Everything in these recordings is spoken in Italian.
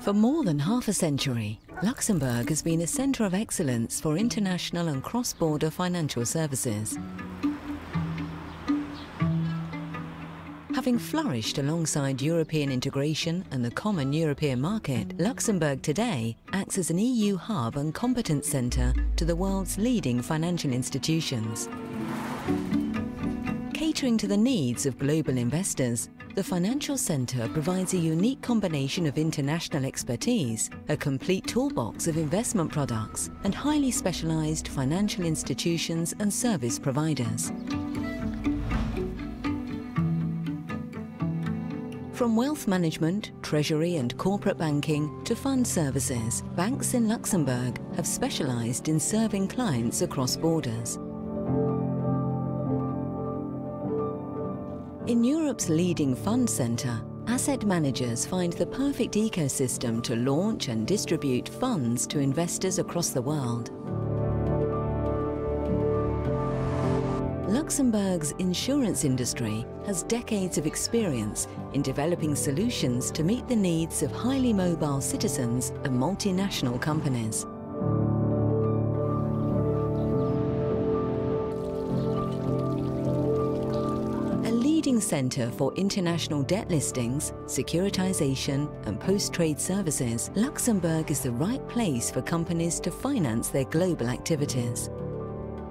For more than half a century, Luxembourg has been a centre of excellence for international and cross-border financial services. Having flourished alongside European integration and the common European market, Luxembourg today acts as an EU hub and competence centre to the world's leading financial institutions. Catering to the needs of global investors, the Financial Centre provides a unique combination of international expertise, a complete toolbox of investment products, and highly specialised financial institutions and service providers. From wealth management, treasury and corporate banking to fund services, banks in Luxembourg have specialised in serving clients across borders. In Europe's leading fund centre, asset managers find the perfect ecosystem to launch and distribute funds to investors across the world. Luxembourg's insurance industry has decades of experience in developing solutions to meet the needs of highly mobile citizens and multinational companies. Centre for International Debt Listings, Securitisation and Post-Trade Services, Luxembourg is the right place for companies to finance their global activities.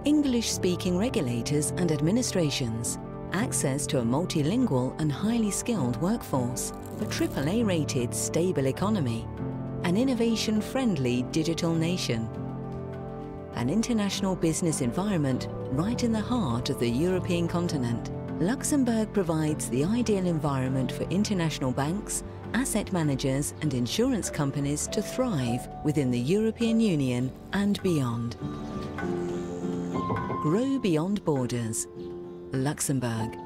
English-speaking regulators and administrations, access to a multilingual and highly skilled workforce, a AAA-rated stable economy, an innovation-friendly digital nation, an international business environment right in the heart of the European continent. Luxembourg provides the ideal environment for international banks, asset managers and insurance companies to thrive within the European Union and beyond. Grow beyond borders. Luxembourg.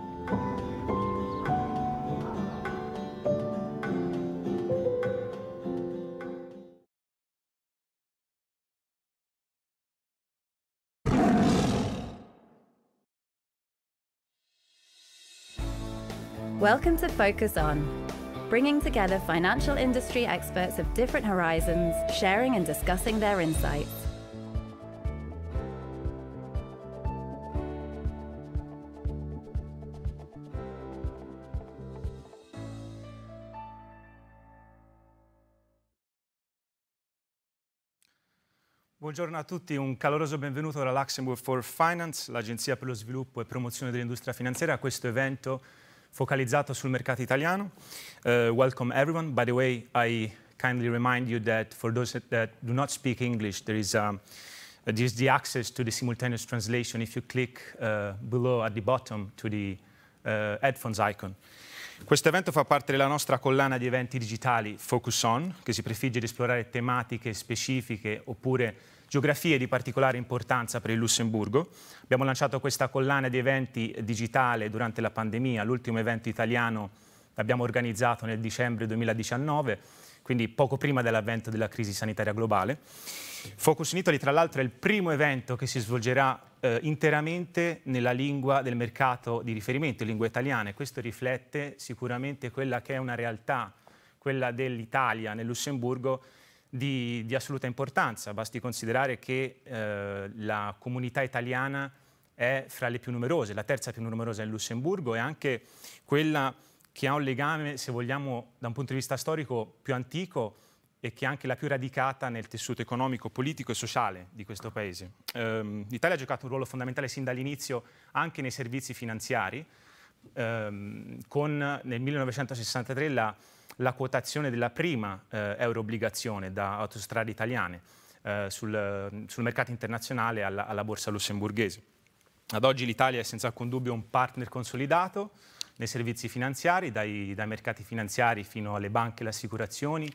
Welcome to Focus On, bringing together financial industry experts of different horizons, sharing and discussing their insights. Buongiorno a tutti, un caloroso benvenuto da Luxembourg for Finance, l'agenzia per lo sviluppo e promozione dell'industria finanziaria, a questo evento focalizzato sul mercato italiano. Uh, welcome everyone. By the way, I kindly remind you that for those that, that do not speak English, there is, um, there is the access to the simultaneous translation if you click uh, below at the bottom to the uh, headphones icon. Questo evento fa parte della nostra collana di eventi digitali Focus On, che si prefigge di esplorare tematiche specifiche oppure geografie di particolare importanza per il Lussemburgo. Abbiamo lanciato questa collana di eventi digitale durante la pandemia, l'ultimo evento italiano l'abbiamo organizzato nel dicembre 2019, quindi poco prima dell'avvento della crisi sanitaria globale. Focus in Italy, tra l'altro, è il primo evento che si svolgerà eh, interamente nella lingua del mercato di riferimento, in lingua italiana, e questo riflette sicuramente quella che è una realtà, quella dell'Italia nel Lussemburgo, di, di assoluta importanza. Basti considerare che eh, la comunità italiana è fra le più numerose, la terza più numerosa in Lussemburgo e anche quella che ha un legame, se vogliamo, da un punto di vista storico più antico e che è anche la più radicata nel tessuto economico, politico e sociale di questo Paese. Um, L'Italia ha giocato un ruolo fondamentale sin dall'inizio anche nei servizi finanziari, um, con nel 1963 la la quotazione della prima eh, euroobligazione da autostrade italiane eh, sul, sul, mercato internazionale alla, alla borsa lussemburghese. Ad oggi l'Italia è senza alcun dubbio un partner consolidato nei servizi finanziari, dai, dai mercati finanziari fino alle banche, le assicurazioni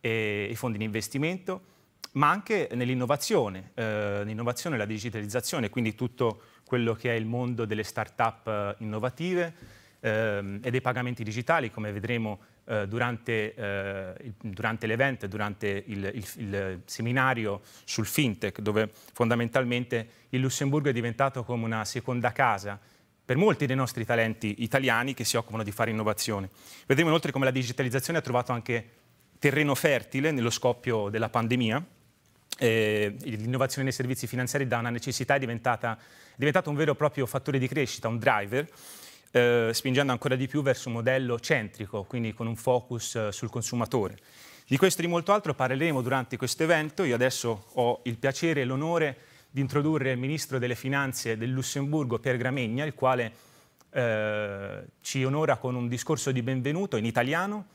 e i fondi di investimento, ma anche nell'innovazione, eh, l'innovazione e la digitalizzazione, quindi tutto quello che è il mondo delle start-up eh, innovative eh, e dei pagamenti digitali, come vedremo eh, durante, eh, durante l'evento, durante il, il, il, seminario sul fintech, dove fondamentalmente il Lussemburgo è diventato come una seconda casa per molti dei nostri talenti italiani che si occupano di fare innovazione. Vedremo inoltre come la digitalizzazione ha trovato anche terreno fertile nello scoppio della pandemia. Eh, l'innovazione nei servizi finanziari da una necessità è, è diventata un vero e proprio fattore di crescita, un driver eh, spingendo ancora di più verso un modello centrico, quindi con un focus eh, sul consumatore. Di questo e di molto altro parleremo durante questo evento. Io adesso ho il piacere e l'onore di introdurre il Ministro delle Finanze del Lussemburgo, Pier Gramegna, il quale eh, ci onora con un discorso di benvenuto in italiano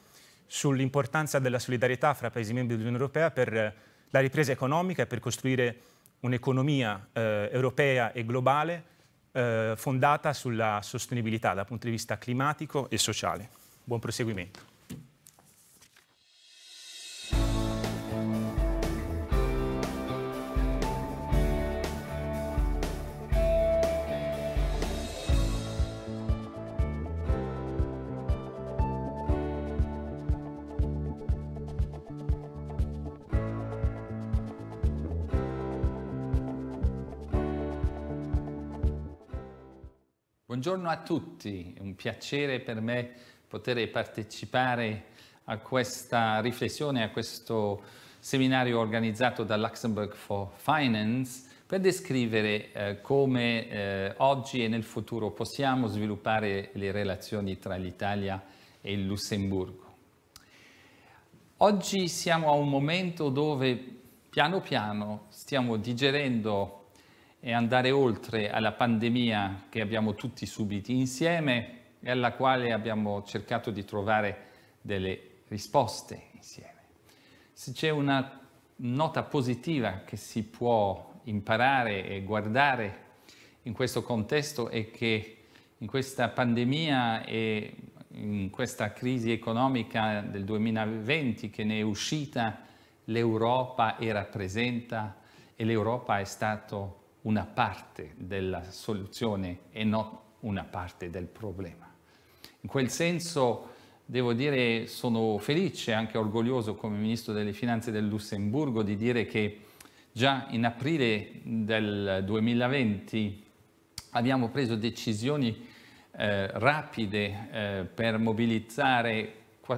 sull'importanza della solidarietà fra Paesi membri dell'Unione Europea per la ripresa economica e per costruire un'economia eh, europea e globale eh, fondata sulla sostenibilità dal punto di vista climatico e sociale. Buon proseguimento. Buongiorno a tutti, è un piacere per me poter partecipare a questa riflessione, a questo seminario organizzato da Luxembourg for Finance per descrivere eh, come eh, oggi e nel futuro possiamo sviluppare le relazioni tra l'Italia e il Lussemburgo. Oggi siamo a un momento dove piano piano stiamo digerendo e andare oltre alla pandemia che abbiamo tutti subito insieme e alla quale abbiamo cercato di trovare delle risposte insieme. Se c'è una nota positiva che si può imparare e guardare in questo contesto è che in questa pandemia e in questa crisi economica del 2020 che ne è uscita, l'Europa era presente e l'Europa è stato una parte della soluzione e non una parte del problema. In quel senso devo dire sono felice e anche orgoglioso come Ministro delle Finanze del Lussemburgo di dire che già in aprile del 2020 abbiamo preso decisioni eh, rapide eh, per mobilizzare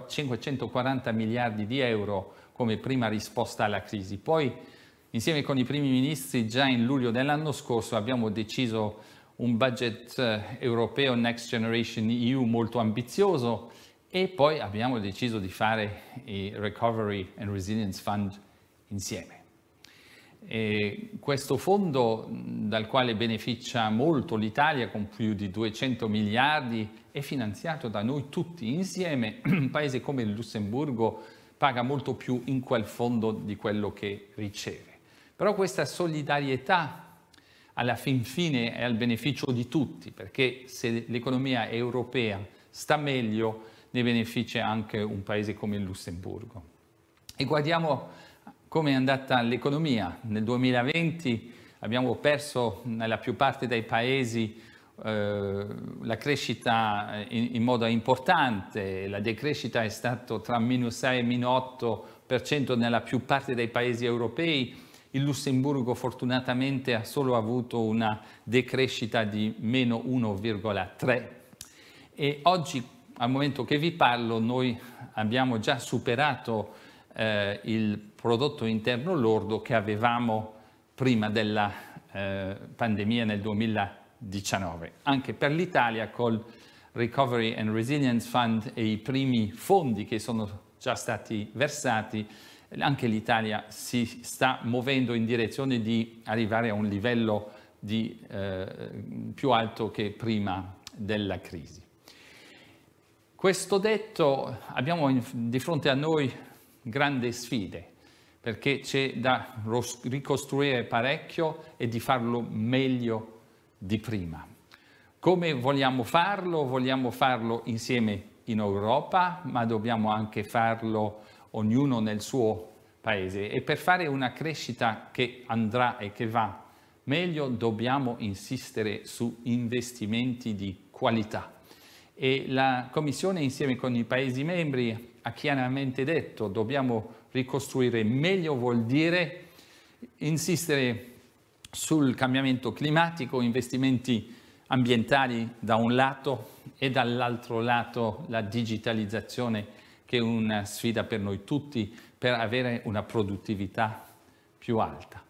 540 miliardi di euro come prima risposta alla crisi. Poi Insieme con i primi ministri già in luglio dell'anno scorso abbiamo deciso un budget eh, europeo Next Generation EU molto ambizioso e poi abbiamo deciso di fare il Recovery and Resilience Fund insieme. E questo fondo dal quale beneficia molto l'Italia con più di 200 miliardi è finanziato da noi tutti insieme, un paese come il Lussemburgo paga molto più in quel fondo di quello che riceve. Però questa solidarietà alla fin fine è al beneficio di tutti, perché se l'economia europea sta meglio, ne beneficia anche un paese come il Lussemburgo. E guardiamo come è andata l'economia. Nel 2020 abbiamo perso nella più parte dei paesi eh, la crescita eh, in, in, modo importante, la decrescita è stata tra meno 6 e meno 8% nella più parte dei paesi europei il Lussemburgo fortunatamente ha solo avuto una decrescita di meno 1,3 e oggi al momento che vi parlo noi abbiamo già superato eh, il prodotto interno lordo che avevamo prima della eh, pandemia nel 2019. Anche per l'Italia col Recovery and Resilience Fund e i primi fondi che sono già stati versati anche l'Italia si sta muovendo in direzione di arrivare a un livello di, eh, più alto che prima della crisi. Questo detto abbiamo in, di fronte a noi grandi sfide perché c'è da ricostruire parecchio e di farlo meglio di prima. Come vogliamo farlo? Vogliamo farlo insieme in Europa, ma dobbiamo anche farlo ognuno nel suo paese e per fare una crescita che andrà e che va meglio dobbiamo insistere su investimenti di qualità. E la Commissione insieme con i Paesi membri ha chiaramente detto dobbiamo ricostruire meglio vuol dire insistere sul cambiamento climatico, investimenti ambientali da un lato e dall'altro lato la digitalizzazione che è una sfida per noi tutti per avere una produttività più alta.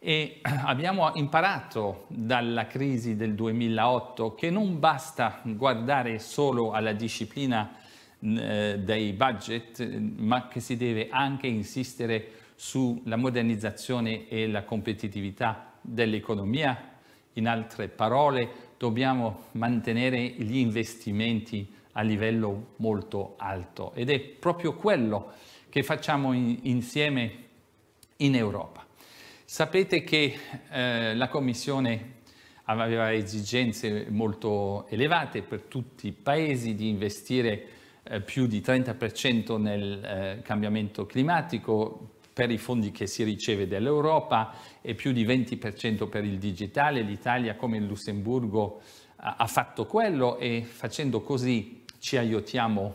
E abbiamo imparato dalla crisi del 2008 che non basta guardare solo alla disciplina eh, dei budget, ma che si deve anche insistere sulla modernizzazione e la competitività dell'economia. In altre parole, dobbiamo mantenere gli investimenti a livello molto alto ed è proprio quello che facciamo in, insieme in Europa. Sapete che eh, la Commissione aveva esigenze molto elevate per tutti i paesi di investire eh, più di 30% nel eh, cambiamento climatico per i fondi che si riceve dall'Europa e più di 20% per il digitale. L'Italia, come il Lussemburgo, ha, fatto quello e facendo così ci aiutiamo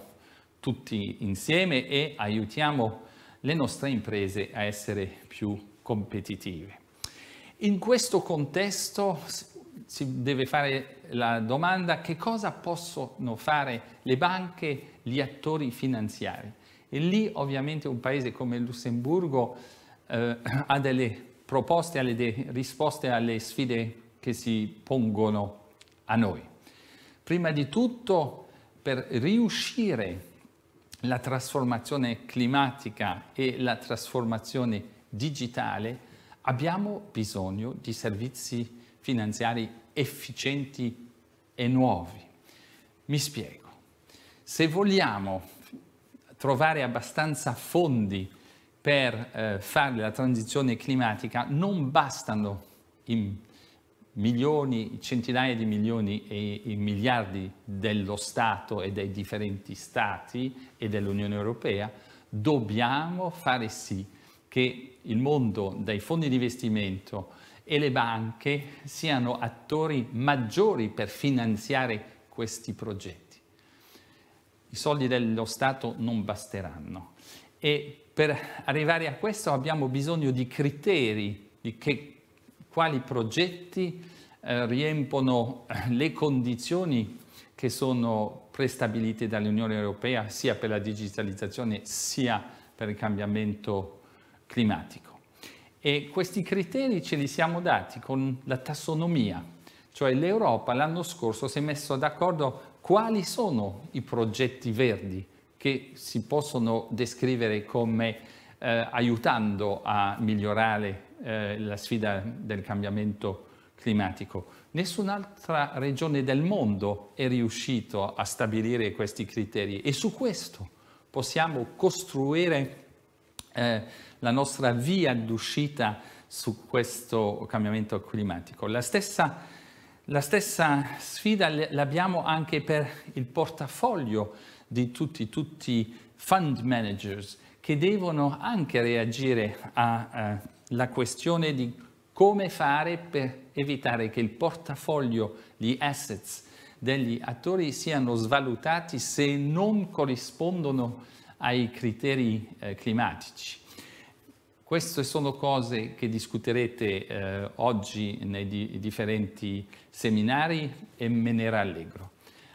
tutti insieme e aiutiamo le nostre imprese a essere più competitive. In questo contesto si deve fare la domanda che cosa possono fare le banche, gli attori finanziari. E lì ovviamente un paese come il Lussemburgo eh, ha delle proposte, ha delle risposte alle sfide che si pongono a noi. Prima di tutto per riuscire la trasformazione climatica e la trasformazione digitale, abbiamo bisogno di servizi finanziari efficienti e nuovi. Mi spiego. Se vogliamo trovare abbastanza fondi per eh, fare la transizione climatica, non bastano in milioni, centinaia di milioni e, e miliardi dello Stato e dei differenti Stati e dell'Unione Europea, dobbiamo fare sì che il mondo dei fondi di investimento e le banche siano attori maggiori per finanziare questi progetti. I soldi dello Stato non basteranno e per arrivare a questo abbiamo bisogno di criteri di che, quali progetti eh, riempono eh, le condizioni che sono prestabilite dall'Unione Europea sia per la digitalizzazione sia per il cambiamento climatico. E questi criteri ce li siamo dati con la tassonomia, cioè l'Europa l'anno scorso si è messo d'accordo quali sono i progetti verdi che si possono descrivere come eh, aiutando a migliorare eh, la sfida del cambiamento climatico climatico. Nessun'altra regione del mondo è riuscita a stabilire questi criteri e su questo possiamo costruire eh, la nostra via d'uscita su questo cambiamento climatico. La stessa, la stessa sfida l'abbiamo anche per il portafoglio di tutti, i fund managers che devono anche reagire alla eh, questione di come fare per evitare che il portafoglio di assets degli attori siano svalutati se non corrispondono ai criteri eh, climatici. Queste sono cose che discuterete eh, oggi nei di differenti seminari e me ne rallegro.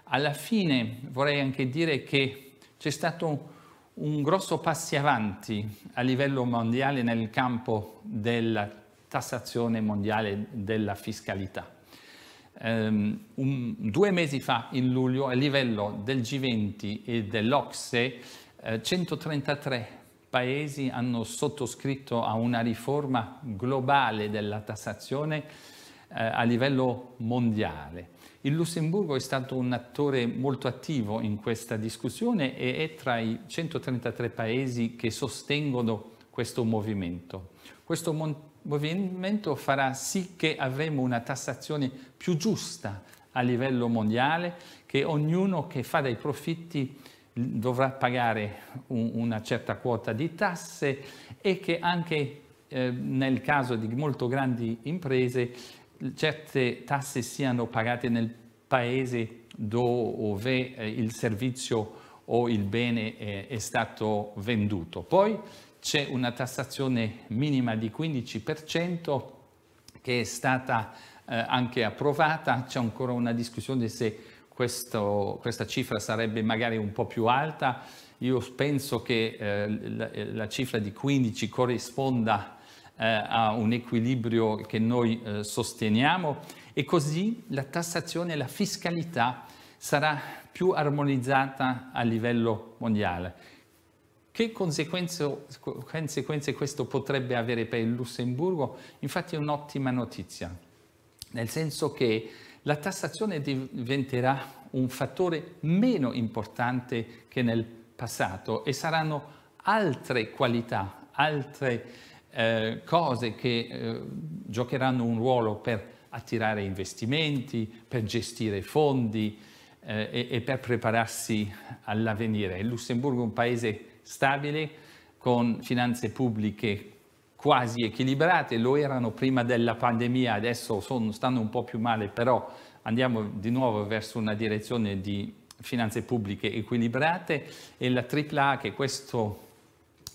Alla fine vorrei anche dire che c'è stato un grosso passo avanti a livello mondiale nel campo della tassazione mondiale della fiscalità. Um, un, due mesi fa, in luglio, a livello del G20 e dell'Ocse, eh, 133 paesi hanno sottoscritto a una riforma globale della tassazione eh, a livello mondiale. Il Lussemburgo è stato un attore molto attivo in questa discussione e è tra i 133 paesi che sostengono questo movimento. Questo movimento farà sì che avremo una tassazione più giusta a livello mondiale, che ognuno che fa dei profitti dovrà pagare un, una certa quota di tasse e che anche eh, nel caso di molto grandi imprese certe tasse siano pagate nel paese dove eh, il servizio o il bene eh, è stato venduto. Poi c'è una tassazione minima di 15% che è stata eh, anche approvata, c'è ancora una discussione se questo, questa cifra sarebbe magari un po' più alta, io penso che eh, la, eh, la, cifra di 15 corrisponda eh, a un equilibrio che noi eh, sosteniamo e così la tassazione, la fiscalità sarà più armonizzata a livello mondiale. Che conseguenze, conseguenze questo potrebbe avere per il Lussemburgo? Infatti è un'ottima notizia, nel senso che la tassazione diventerà un fattore meno importante che nel passato e saranno altre qualità, altre eh, cose che eh, giocheranno un ruolo per attirare investimenti, per gestire fondi eh, e, e, per prepararsi all'avvenire. Il Lussemburgo è un paese stabile, con finanze pubbliche quasi equilibrate, lo erano prima della pandemia, adesso sono, stanno un po' più male, però andiamo di nuovo verso una direzione di finanze pubbliche equilibrate e la AAA che questo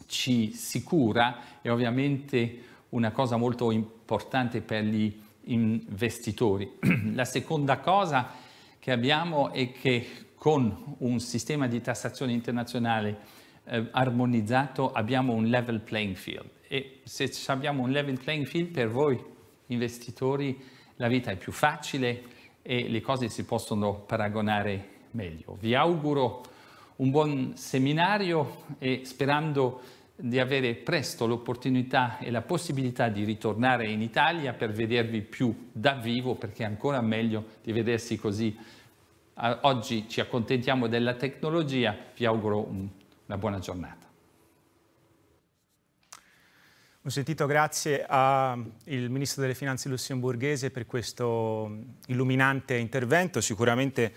ci sicura è ovviamente una cosa molto importante per gli investitori. La seconda cosa che abbiamo è che con un sistema di tassazione internazionale eh, armonizzato abbiamo un level playing field e se abbiamo un level playing field per voi investitori la vita è più facile e le cose si possono paragonare meglio. Vi auguro un buon seminario e sperando di avere presto l'opportunità e la possibilità di ritornare in Italia per vedervi più da vivo perché è ancora meglio di vedersi così. Oggi ci accontentiamo della tecnologia, vi auguro un una buona giornata. Un sentito grazie al Ministro delle Finanze lussemburghese per questo mm, illuminante intervento. Sicuramente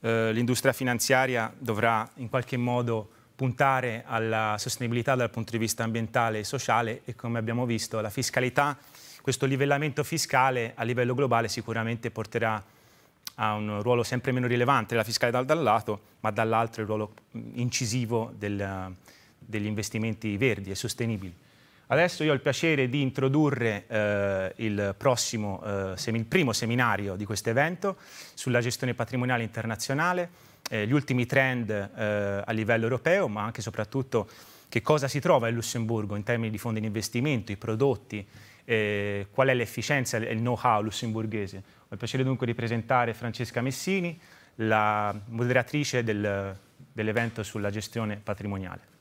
eh, l'industria finanziaria dovrà in qualche modo puntare alla sostenibilità dal punto di vista ambientale e sociale e come abbiamo visto la fiscalità, questo livellamento fiscale a livello globale sicuramente porterà a ha un ruolo sempre meno rilevante, la fiscale dal, un lato, ma dall'altro il ruolo incisivo del, degli investimenti verdi e sostenibili. Adesso io ho il piacere di introdurre eh, il, prossimo, eh, il, primo seminario di questo evento sulla gestione patrimoniale internazionale, eh, gli ultimi trend eh, a livello europeo, ma anche e soprattutto che cosa si trova in Lussemburgo in termini di fondi di investimento, i prodotti, eh, qual è l'efficienza e il know-how lussemburghese. Ho il piacere dunque di presentare Francesca Messini, la moderatrice del, dell'evento sulla gestione patrimoniale.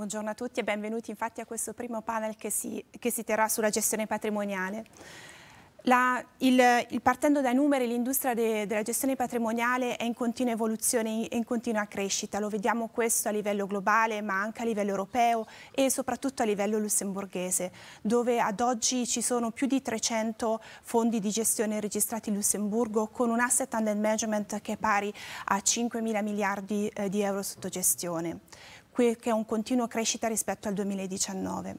Buongiorno a tutti e benvenuti infatti a questo primo panel che si, che si terrà sulla gestione patrimoniale. La, il, il, partendo dai numeri, l'industria de, della gestione patrimoniale è in continua evoluzione e in continua crescita. Lo vediamo questo a livello globale, ma anche a livello europeo e soprattutto a livello lussemburghese, dove ad oggi ci sono più di 300 fondi di gestione registrati in Lussemburgo con un asset under management che è pari a 5 mila miliardi eh, di euro sotto gestione che è un continuo crescita rispetto al 2019.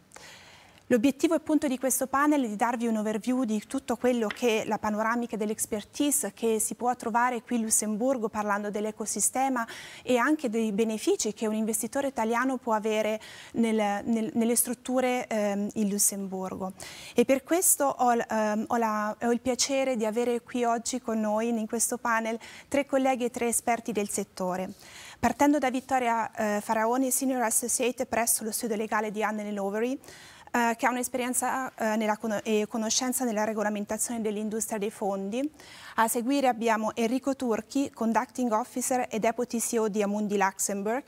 L'obiettivo appunto di questo panel è di darvi un overview di tutto quello che è la panoramica dell'expertise che si può trovare qui in Lussemburgo parlando dell'ecosistema e anche dei benefici che un investitore italiano può avere nel, nel, nelle strutture ehm, in Lussemburgo. E per questo ho, ehm, ho, la, ho, il piacere di avere qui oggi con noi in questo panel tre colleghi e tre esperti del settore. Partendo da Vittoria eh, Faraone, Senior Associate presso lo studio legale di Anne Lovery, eh, che ha un'esperienza eh, con e conoscenza nella regolamentazione dell'industria dei fondi. A seguire abbiamo Enrico Turchi, Conducting Officer e Deputy CEO di Amundi Luxembourg,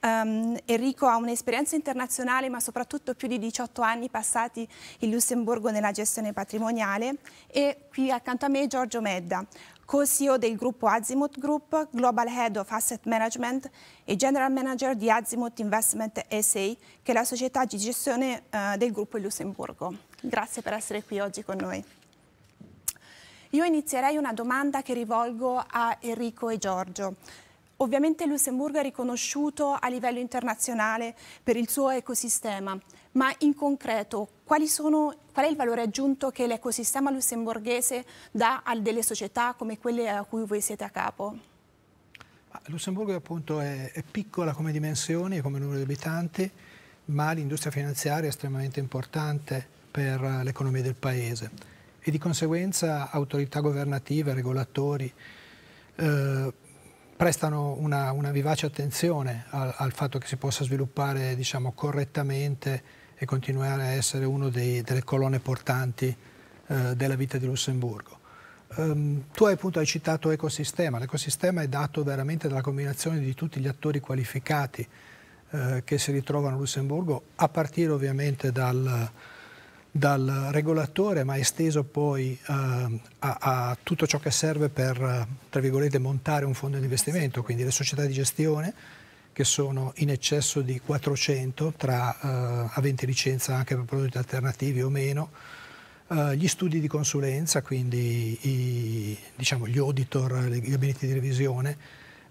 Um, Enrico ha un'esperienza internazionale ma soprattutto più di 18 anni passati in Lussemburgo nella gestione patrimoniale e qui accanto a me Giorgio Medda, co-CEO del gruppo Azimut Group, Global Head of Asset Management e General Manager di Azimut Investment SA, che è la società di gestione eh, del gruppo in Lussemburgo. Grazie per essere qui oggi con noi. Io inizierei una domanda che rivolgo a Enrico e Giorgio. Ovviamente Lussemburgo è riconosciuto a livello internazionale per il suo ecosistema, ma in concreto sono, qual è il valore aggiunto che l'ecosistema lussemburghese dà a delle società come quelle a cui voi siete a capo? Lussemburgo appunto è, è, piccola come dimensioni e come numero di abitanti, ma l'industria finanziaria è estremamente importante per eh, l'economia del paese e di conseguenza autorità governative, regolatori eh, prestano una, una, vivace attenzione al, al, fatto che si possa sviluppare diciamo, correttamente e continuare a essere una delle colonne portanti eh, della vita di Lussemburgo. Um, tu hai, appunto, hai citato ecosistema, l'ecosistema è dato veramente dalla combinazione di tutti gli attori qualificati eh, che si ritrovano a Lussemburgo, a partire ovviamente dal, dal regolatore, ma esteso poi uh, a, a, tutto ciò che serve per, uh, montare un fondo di investimento, quindi le società di gestione, che sono in eccesso di 400 tra eh, aventi licenza anche per prodotti alternativi o meno, eh, gli studi di consulenza, quindi i, diciamo, gli auditor, i gabinetti di revisione,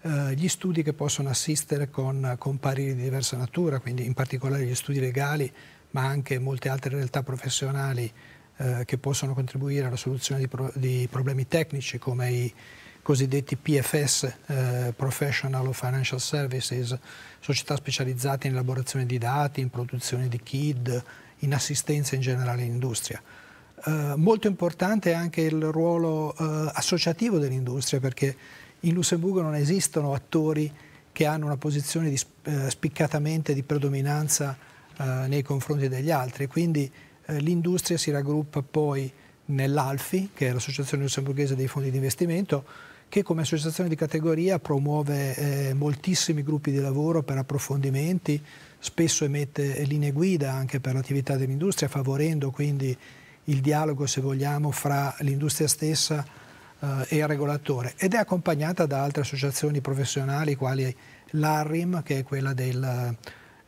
eh, gli studi che possono assistere con, con pareri di diversa natura, quindi in particolare gli studi legali, ma anche molte altre realtà professionali eh, che possono contribuire alla soluzione di, pro, di problemi tecnici come i cosiddetti PFS, eh, Professional Financial Services, società specializzate in elaborazione di dati, in produzione di KID, in assistenza in generale in industria. Eh, molto importante è anche il ruolo eh, associativo dell'industria perché in Lussemburgo non esistono attori che hanno una posizione di, eh, spiccatamente di predominanza eh, nei confronti degli altri, quindi eh, l'industria si raggruppa poi nell'ALFI, che è l'Associazione Lussemburghese dei Fondi di Investimento, che come associazione di categoria promuove eh, moltissimi gruppi di lavoro per approfondimenti, spesso emette linee guida anche per l'attività dell'industria, favorendo quindi il dialogo, se vogliamo, fra l'industria stessa eh, e il regolatore ed è accompagnata da altre associazioni professionali quali l'ARRIM, che è quella del eh,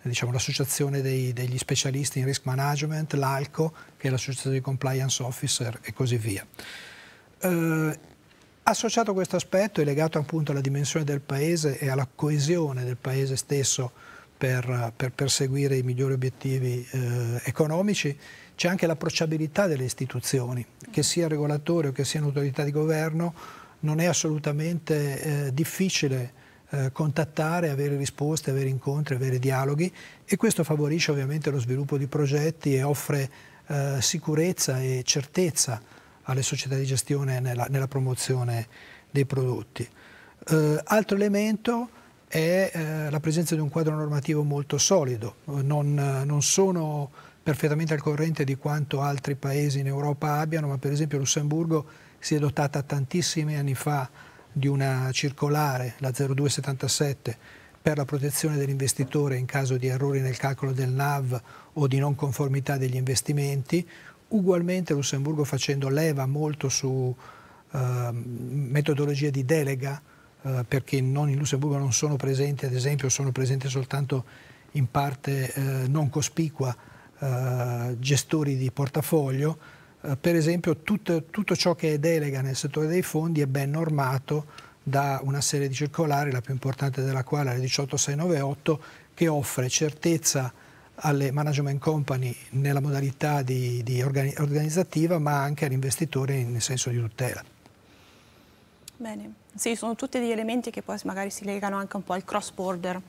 diciamo, l'associazione degli specialisti in risk management, l'ALCO, che è l'associazione di compliance officer e così via. Eh, Associato a questo aspetto e legato appunto alla dimensione del Paese e alla coesione del Paese stesso per, per perseguire i migliori obiettivi eh, economici, c'è anche l'approcciabilità delle istituzioni, che sia regolatore o che sia un'autorità di governo, non è assolutamente eh, difficile eh, contattare, avere risposte, avere incontri, avere dialoghi e questo favorisce ovviamente lo sviluppo di progetti e offre eh, sicurezza e certezza alle società di gestione nella, nella promozione dei prodotti. Eh, altro elemento è eh, la presenza di un quadro normativo molto solido, non, non sono perfettamente al corrente di quanto altri paesi in Europa abbiano, ma per esempio Lussemburgo si è dotata tantissimi anni fa di una circolare, la 0277, per la protezione dell'investitore in caso di errori nel calcolo del NAV o di non conformità degli investimenti, Ugualmente Lussemburgo facendo leva molto su eh, metodologie di delega, eh, perché non in Lussemburgo non sono presenti, ad esempio sono presenti soltanto in parte eh, non cospicua eh, gestori di portafoglio, eh, per esempio tutto, tutto, ciò che è delega nel settore dei fondi è ben normato da una serie di circolari, la più importante della quale è la 18698, che offre certezza alle management company nella modalità di, di organizzativa, ma anche all'investitore nel senso di tutela. Bene, sì, sono tutti degli elementi che poi magari si legano anche un po' al cross border.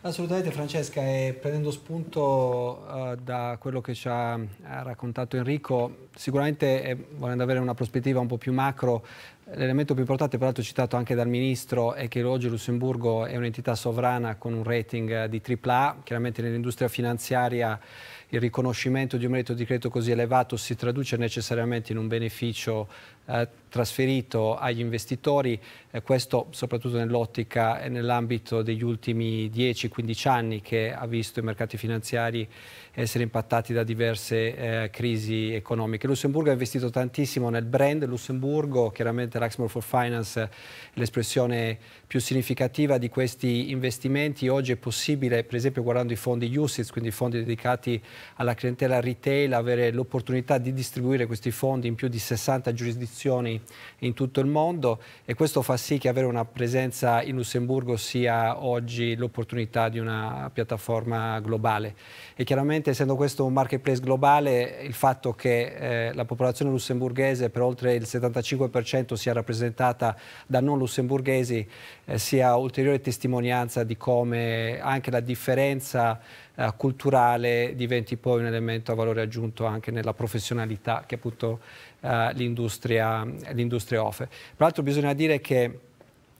Assolutamente Francesca e prendendo spunto uh, da quello che ci ha, ha raccontato Enrico, sicuramente eh, volendo avere una prospettiva un po' più macro L'elemento più importante, peraltro citato anche dal Ministro, è che oggi Lussemburgo è un'entità sovrana con un rating eh, di AAA. Chiaramente nell'industria finanziaria il riconoscimento di un merito di credito così elevato si traduce necessariamente in un beneficio eh, trasferito agli investitori, eh, questo soprattutto nell'ottica e nell'ambito degli ultimi 10-15 anni che ha visto i mercati finanziari essere impattati da diverse eh, crisi economiche. Lussemburgo ha investito tantissimo nel brand Lussemburgo, chiaramente l'Axmore for Finance è l'espressione più significativa di questi investimenti. Oggi è possibile, per esempio guardando i fondi USITS, quindi i fondi dedicati alla clientela retail, avere l'opportunità di distribuire questi fondi in più di 60 giurisdizioni istituzioni in tutto il mondo e questo fa sì che avere una presenza in Lussemburgo sia oggi l'opportunità di una piattaforma globale. E chiaramente essendo questo un marketplace globale, il fatto che eh, la popolazione lussemburghese per oltre il 75% sia rappresentata da non lussemburghesi eh, sia ulteriore testimonianza di come anche la differenza eh, culturale diventi poi un elemento a valore aggiunto anche nella professionalità che appunto eh, l'industria, l'industria OFE. l'altro bisogna dire che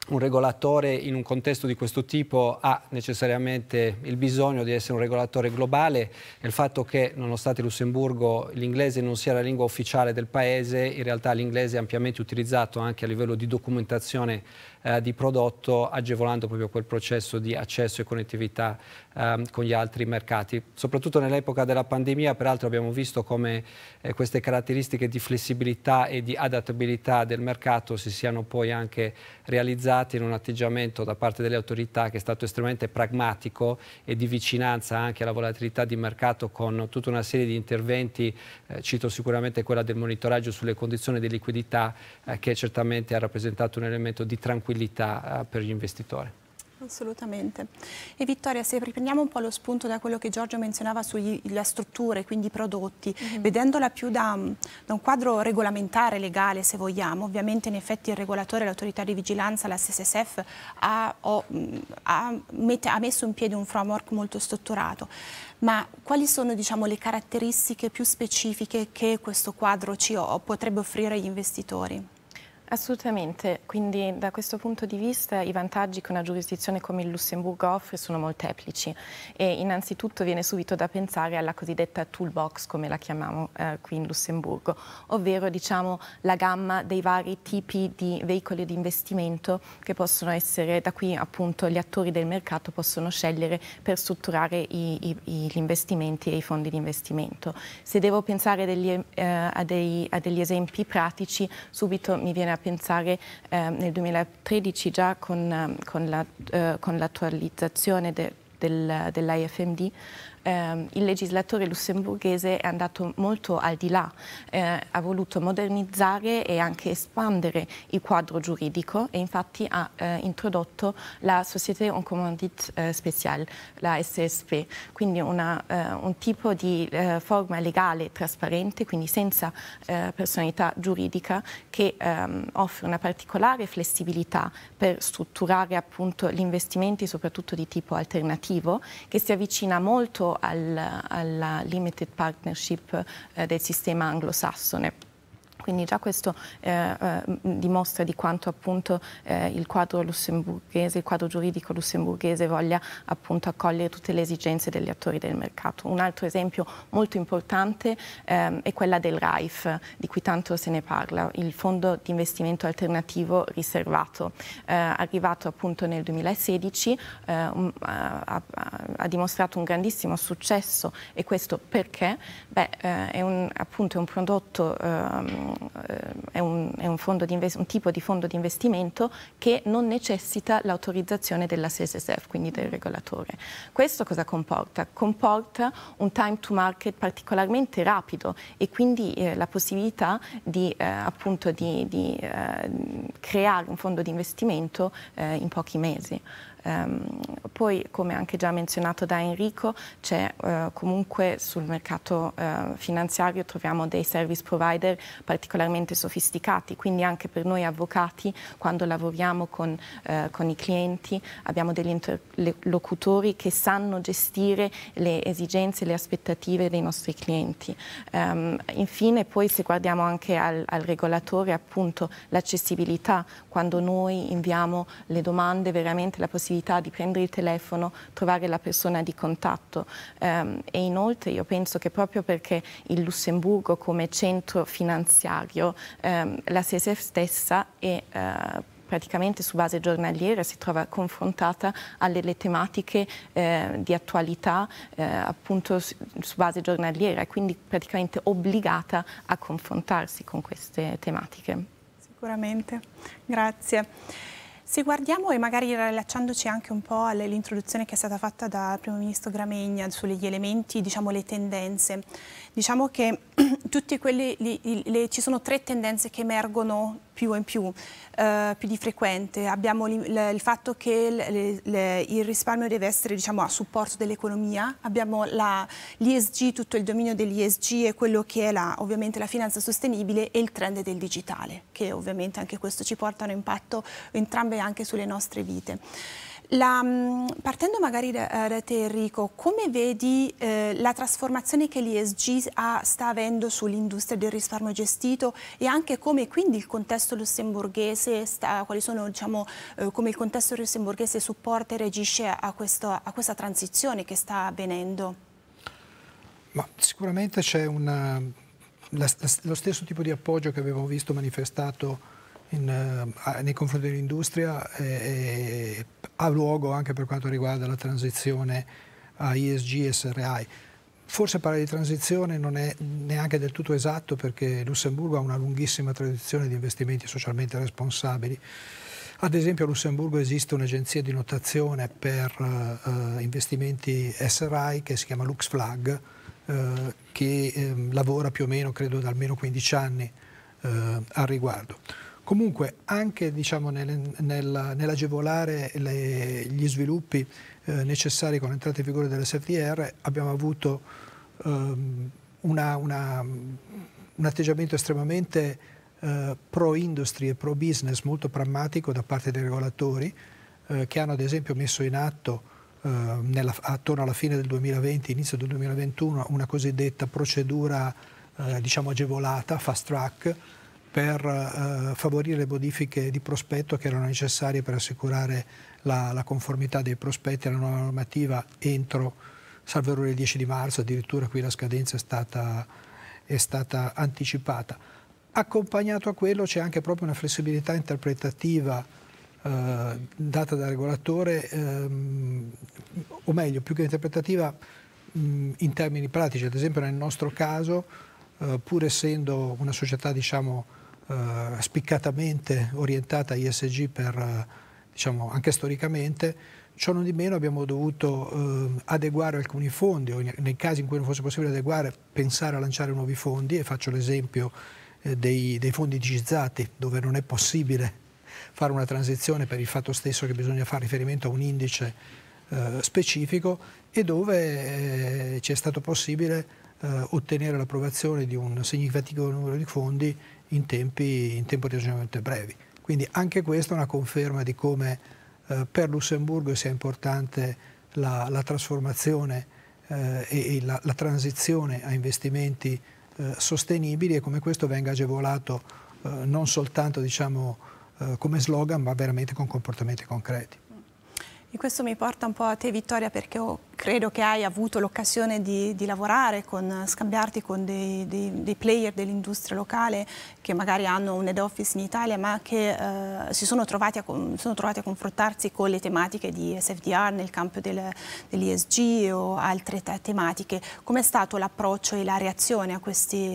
un regolatore in un contesto di questo tipo ha necessariamente il bisogno di essere un regolatore globale e il fatto che nonostante Lussemburgo l'inglese non sia la lingua ufficiale del paese, in realtà l'inglese è ampiamente utilizzato anche a livello di documentazione eh, di prodotto, agevolando proprio quel processo di accesso e connettività eh, con gli altri mercati. Soprattutto nell'epoca della pandemia, peraltro abbiamo visto come eh, queste caratteristiche di flessibilità e di adattabilità del mercato si siano poi anche realizzate stati in un atteggiamento da parte delle autorità che è stato estremamente pragmatico e di vicinanza anche alla volatilità di mercato con tutta una serie di interventi, eh, cito sicuramente quella del monitoraggio sulle condizioni di liquidità eh, che certamente ha rappresentato un elemento di tranquillità eh, per gli investitori. Assolutamente. E Vittoria, se riprendiamo un po' lo spunto da quello che Giorgio menzionava sulle strutture, quindi i prodotti, mm -hmm. vedendola più da, mm, da, un quadro regolamentare, legale se vogliamo, ovviamente in effetti il regolatore, l'autorità di vigilanza, la SSF ha, o, mm, ha, mette, ha, messo in piedi un framework molto strutturato, ma quali sono diciamo, le caratteristiche più specifiche che questo quadro ci potrebbe offrire agli investitori? Assolutamente, quindi da questo punto di vista i vantaggi che una giurisdizione come il Lussemburgo offre sono molteplici e innanzitutto viene subito da pensare alla cosiddetta toolbox come la chiamiamo eh, qui in Lussemburgo, ovvero diciamo la gamma dei vari tipi di veicoli di investimento che possono essere, da qui appunto gli attori del mercato possono scegliere per strutturare i, i, gli investimenti e i fondi di investimento. Se devo pensare degli, eh, a, dei, a degli esempi pratici, subito mi viene a a pensare eh, nel 2013 già con, ehm, eh, con l'attualizzazione la, eh, dell'IFMD ehm, il legislatore lussemburghese è andato molto al di là, eh, ha voluto modernizzare e anche espandere il quadro giuridico e infatti ha eh, introdotto la Société en Commandite eh, Speciale, la SSP, quindi una, eh, un tipo di eh, forma legale trasparente, quindi senza eh, personalità giuridica, che ehm, offre una particolare flessibilità per strutturare appunto gli investimenti soprattutto di tipo alternativo, che si avvicina molto al, alla limited partnership eh, del sistema anglosassone quindi già questo eh, eh dimostra di quanto appunto eh, il quadro lussemburghese, il quadro giuridico lussemburghese voglia appunto accogliere tutte le esigenze degli attori del mercato. Un altro esempio molto importante ehm, è quella del RAIF, di cui tanto se ne parla, il fondo di investimento alternativo riservato, eh, arrivato appunto nel 2016, eh, um, eh, ha, ha, dimostrato un grandissimo successo e questo perché? Beh, è un, appunto è un prodotto ehm, Ehm, è, un, è un, un, tipo di fondo di investimento che non necessita l'autorizzazione della SESESF, quindi del regolatore. Questo cosa comporta? Comporta un time to market particolarmente rapido e quindi eh, la possibilità di, eh, appunto di, di eh, creare un fondo di investimento eh, in pochi mesi. Ehm, poi, come anche già menzionato da Enrico, c'è eh, comunque sul mercato eh, finanziario troviamo dei service provider particolarmente sofisticati, quindi anche per noi avvocati quando lavoriamo con, eh, con i clienti abbiamo degli interlocutori che sanno gestire le esigenze e le aspettative dei nostri clienti. Ehm, infine poi se guardiamo anche al, al regolatore appunto l'accessibilità, quando noi inviamo le domande veramente la possibilità possibilità di prendere il telefono, trovare la persona di contatto ehm, e inoltre io penso che proprio perché il Lussemburgo come centro finanziario, ehm, la CSF stessa è eh, praticamente su base giornaliera si trova confrontata alle tematiche eh, di attualità eh, appunto su, su base giornaliera e quindi praticamente obbligata a confrontarsi con queste tematiche. Sicuramente, grazie. Se guardiamo e magari rilacciandoci anche un po' all'introduzione che è stata fatta dal Primo Ministro Gramegna sugli elementi, diciamo le tendenze, Diciamo che quelli, li, le, ci sono tre tendenze che emergono più in più, eh, più di frequente. Abbiamo li, le, il fatto che le, le, il risparmio deve essere diciamo, a supporto dell'economia, abbiamo l'ISG, tutto il dominio dell'ISG e quello che è la, ovviamente la finanza sostenibile e il trend del digitale, che ovviamente anche questo ci porta a un impatto entrambe anche sulle nostre vite. La, mm, partendo magari da, eh, da, te Enrico, come vedi eh, la trasformazione che l'ESG sta avendo sull'industria del risparmio gestito e anche come quindi il contesto lussemburghese, sta, quali sono, diciamo, eh, come il contesto lussemburghese supporta e reagisce a, questo, a questa transizione che sta avvenendo? Ma sicuramente c'è lo stesso tipo di appoggio che avevamo visto manifestato in, eh, nei confronti dell'industria eh, ha luogo anche per quanto riguarda la transizione a ISG e SRI. Forse parlare di transizione non è neanche del tutto esatto perché Lussemburgo ha una lunghissima tradizione di investimenti socialmente responsabili. Ad esempio a Lussemburgo esiste un'agenzia di notazione per uh, investimenti SRI che si chiama LuxFlag uh, che eh, lavora più o meno, credo, da almeno 15 anni uh, al riguardo. Comunque anche diciamo, nel, nel, nell'agevolare gli sviluppi eh, necessari con l'entrata in vigore dell'SFDR abbiamo avuto ehm, una, una, un atteggiamento estremamente eh, pro industry e pro business molto pragmatico da parte dei regolatori eh, che hanno ad esempio messo in atto eh, nella, attorno alla fine del 2020, inizio del 2021, una cosiddetta procedura eh, diciamo, agevolata, fast track, per eh, favorire le modifiche di prospetto che erano necessarie per assicurare la, la conformità dei prospetti alla nuova normativa entro, salvo il 10 di marzo, addirittura qui la scadenza è stata, è stata anticipata. Accompagnato a quello c'è anche proprio una flessibilità interpretativa eh, data dal regolatore, ehm, o meglio, più che interpretativa mh, in termini pratici, ad esempio nel nostro caso, eh, pur essendo una società diciamo, eh, spiccatamente orientata a ISG per, eh, diciamo, anche storicamente, ciò non di meno abbiamo dovuto eh, adeguare alcuni fondi o nei casi in cui non fosse possibile adeguare pensare a lanciare nuovi fondi e faccio l'esempio eh, dei, dei, fondi digitizzati dove non è possibile fare una transizione per il fatto stesso che bisogna fare riferimento a un indice eh, specifico e dove eh, ci è stato possibile eh, ottenere l'approvazione di un significativo numero di fondi in tempi, in tempo ragionevolmente brevi. Quindi anche questa è una conferma di come eh, per Lussemburgo sia importante la, la trasformazione eh, e, la, la, transizione a investimenti eh, sostenibili e come questo venga agevolato eh, non soltanto diciamo, eh, come slogan ma veramente con comportamenti concreti. E questo mi porta un po' a te Vittoria perché credo che hai avuto l'occasione di, di, lavorare, con, scambiarti con dei, dei, dei player dell'industria locale che magari hanno un head office in Italia ma che eh, si sono trovati, a, sono trovati, a, confrontarsi con le tematiche di SFDR nel campo del, dell'ESG o altre tematiche. Com'è stato l'approccio e la reazione a questi...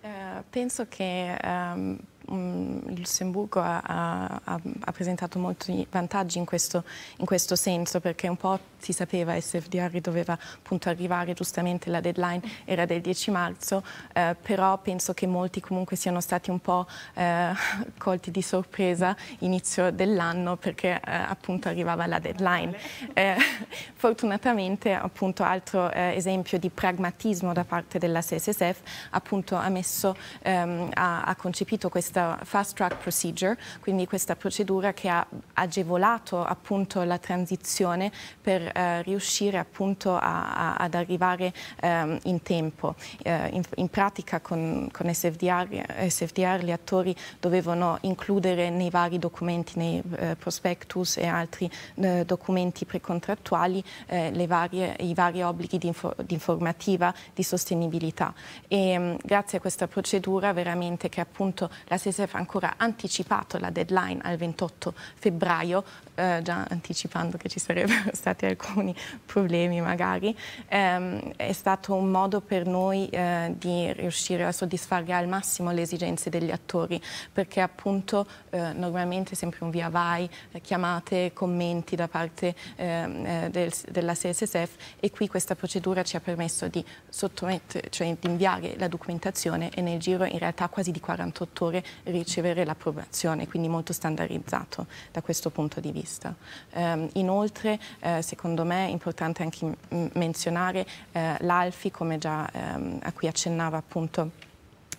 Eh, penso che... Um Mm, il Lussemburgo ha, ha, ha, presentato molti vantaggi in questo, in questo, senso perché un po' si sapeva che SFDR doveva appunto arrivare giustamente la deadline era del 10 marzo eh, però penso che molti comunque siano stati un po' eh, colti di sorpresa inizio dell'anno perché eh, appunto arrivava la deadline eh, fortunatamente appunto altro eh, esempio di pragmatismo da parte della CSSF appunto ha messo ehm, ha, ha concepito questa questa fast track procedure, quindi questa procedura che ha agevolato appunto la transizione per eh, riuscire appunto a, a, ad arrivare ehm, in tempo. Eh, in, in, pratica con, con SFDR, SFDR, gli attori dovevano includere nei vari documenti, nei eh, prospectus e altri eh, documenti precontrattuali eh, varie, i vari obblighi di, infor di, informativa, di sostenibilità e mh, mm, grazie a questa procedura veramente che appunto la SESEF ha ancora anticipato la deadline al 28 febbraio, eh, già anticipando che ci sarebbero stati alcuni problemi magari, eh, è stato un modo per noi eh, di riuscire a soddisfare al massimo le esigenze degli attori, perché appunto eh, normalmente sempre un via vai, eh, chiamate, commenti da parte ehm, eh, del, della SESEF e qui questa procedura ci ha permesso di, sottomettere, cioè di inviare la documentazione e nel giro in realtà quasi di 48 ore ricevere l'approvazione, quindi molto standardizzato da questo punto di vista. Um, inoltre, eh, secondo me, è importante anche menzionare eh, l'ALFI, come già ehm, a cui accennava appunto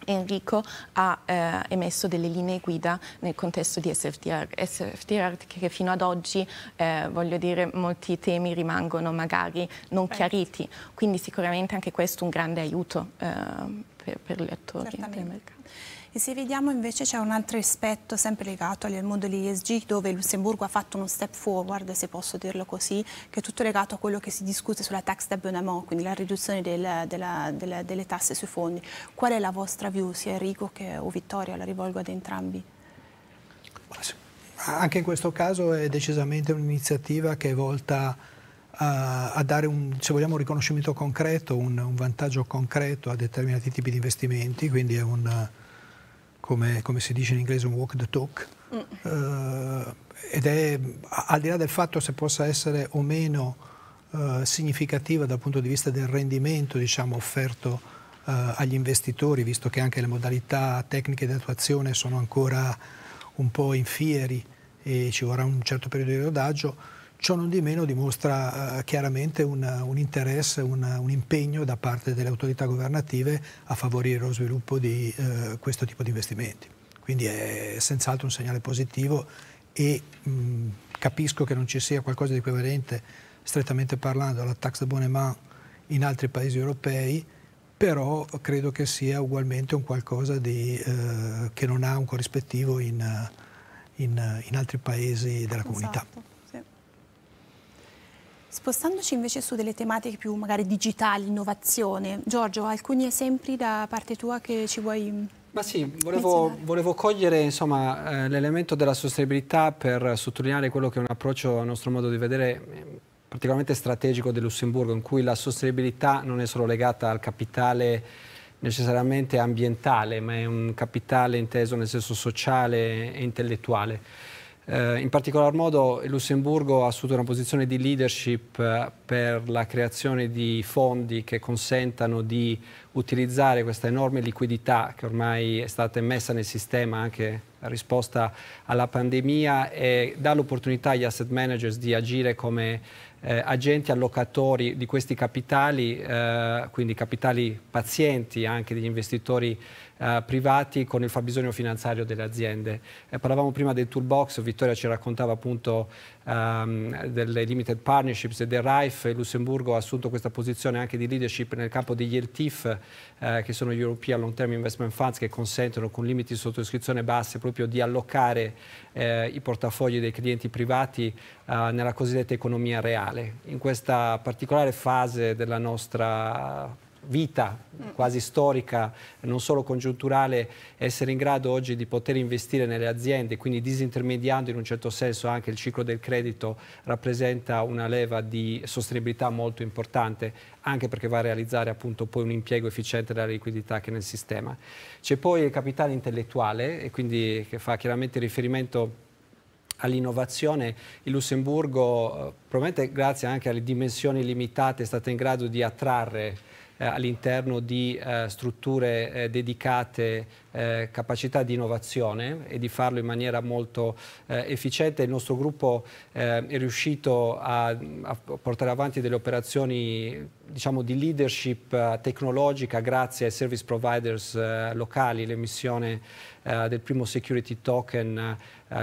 Enrico ha eh, emesso delle linee guida nel contesto di SFTR, SFTR che fino ad oggi, eh, voglio dire, molti temi rimangono magari non chiariti, quindi sicuramente anche questo è un grande aiuto eh, per, per gli attori del mercato. E se vediamo invece c'è un altro aspetto sempre legato al mondo dell'ESG dove Lussemburgo ha fatto uno step forward, se posso dirlo così, che è tutto legato a quello che si discute sulla tax d'abbonamento, quindi la riduzione del, della, della, delle tasse sui fondi. Qual è la vostra view, sia Enrico che o Vittorio? La rivolgo ad entrambi. Anche in questo caso è decisamente un'iniziativa che è volta a, a dare un, vogliamo, un, riconoscimento concreto, un, un vantaggio concreto a determinati tipi di investimenti, quindi è un come, come, si dice in inglese, un walk the talk. Mm. Uh, ed è al di là del fatto se possa essere o meno uh, significativa dal punto di vista del rendimento diciamo, offerto uh, agli investitori, visto che anche le modalità tecniche di attuazione sono ancora un po' in fieri e ci vorrà un certo periodo di rodaggio, ciò non di meno dimostra eh, chiaramente un, un interesse, un, un, impegno da parte delle autorità governative a favorire lo sviluppo di eh, questo tipo di investimenti. Quindi è senz'altro un segnale positivo e mh, capisco che non ci sia qualcosa di equivalente, strettamente parlando, alla tax d'abonnement in altri paesi europei, però credo che sia ugualmente un qualcosa di, eh, che non ha un corrispettivo in, in, in altri paesi della esatto. comunità. Spostandoci invece su delle tematiche più magari digitali, innovazione, Giorgio, alcuni esempi da parte tua che ci vuoi ma sì, volevo, volevo cogliere eh, l'elemento della sostenibilità per sottolineare quello che è un approccio a nostro modo di vedere particolarmente strategico del Lussemburgo, in cui la sostenibilità non è solo legata al capitale necessariamente ambientale, ma è un capitale inteso nel senso sociale e intellettuale. Eh, in particolar modo il Lussemburgo ha assunto una posizione di leadership eh, per la creazione di fondi che consentano di utilizzare questa enorme liquidità che ormai è stata immessa nel sistema anche a risposta alla pandemia e dà l'opportunità agli asset managers di agire come eh, agenti allocatori di questi capitali, eh, quindi capitali pazienti anche degli investitori eh, privati con il fabbisogno finanziario delle aziende. Eh, parlavamo prima del toolbox, Vittoria ci raccontava appunto ehm, delle limited partnerships e del RIFE, il Lussemburgo ha assunto questa posizione anche di leadership nel campo degli ERTIF, eh, che sono gli European Long Term Investment Funds, che consentono con limiti di sottoscrizione basse proprio di allocare eh, i portafogli dei clienti privati eh, nella cosiddetta economia reale. In questa particolare fase della nostra vita quasi storica, non solo congiunturale, essere in grado oggi di poter investire nelle aziende, quindi disintermediando in un certo senso anche il ciclo del credito, rappresenta una leva di sostenibilità molto importante, anche perché va a realizzare appunto poi un impiego efficiente della liquidità che è nel sistema. C'è poi il capitale intellettuale, e quindi che fa chiaramente riferimento all'innovazione. Il Lussemburgo eh, probabilmente grazie anche alle dimensioni limitate è stata in grado di attrarre eh, all'interno di eh, strutture eh, dedicate eh, capacità di innovazione e di farlo in maniera molto eh, efficiente. Il nostro gruppo eh, è riuscito a, a, portare avanti delle operazioni diciamo, di leadership tecnologica grazie ai service providers locali, l'emissione del primo security token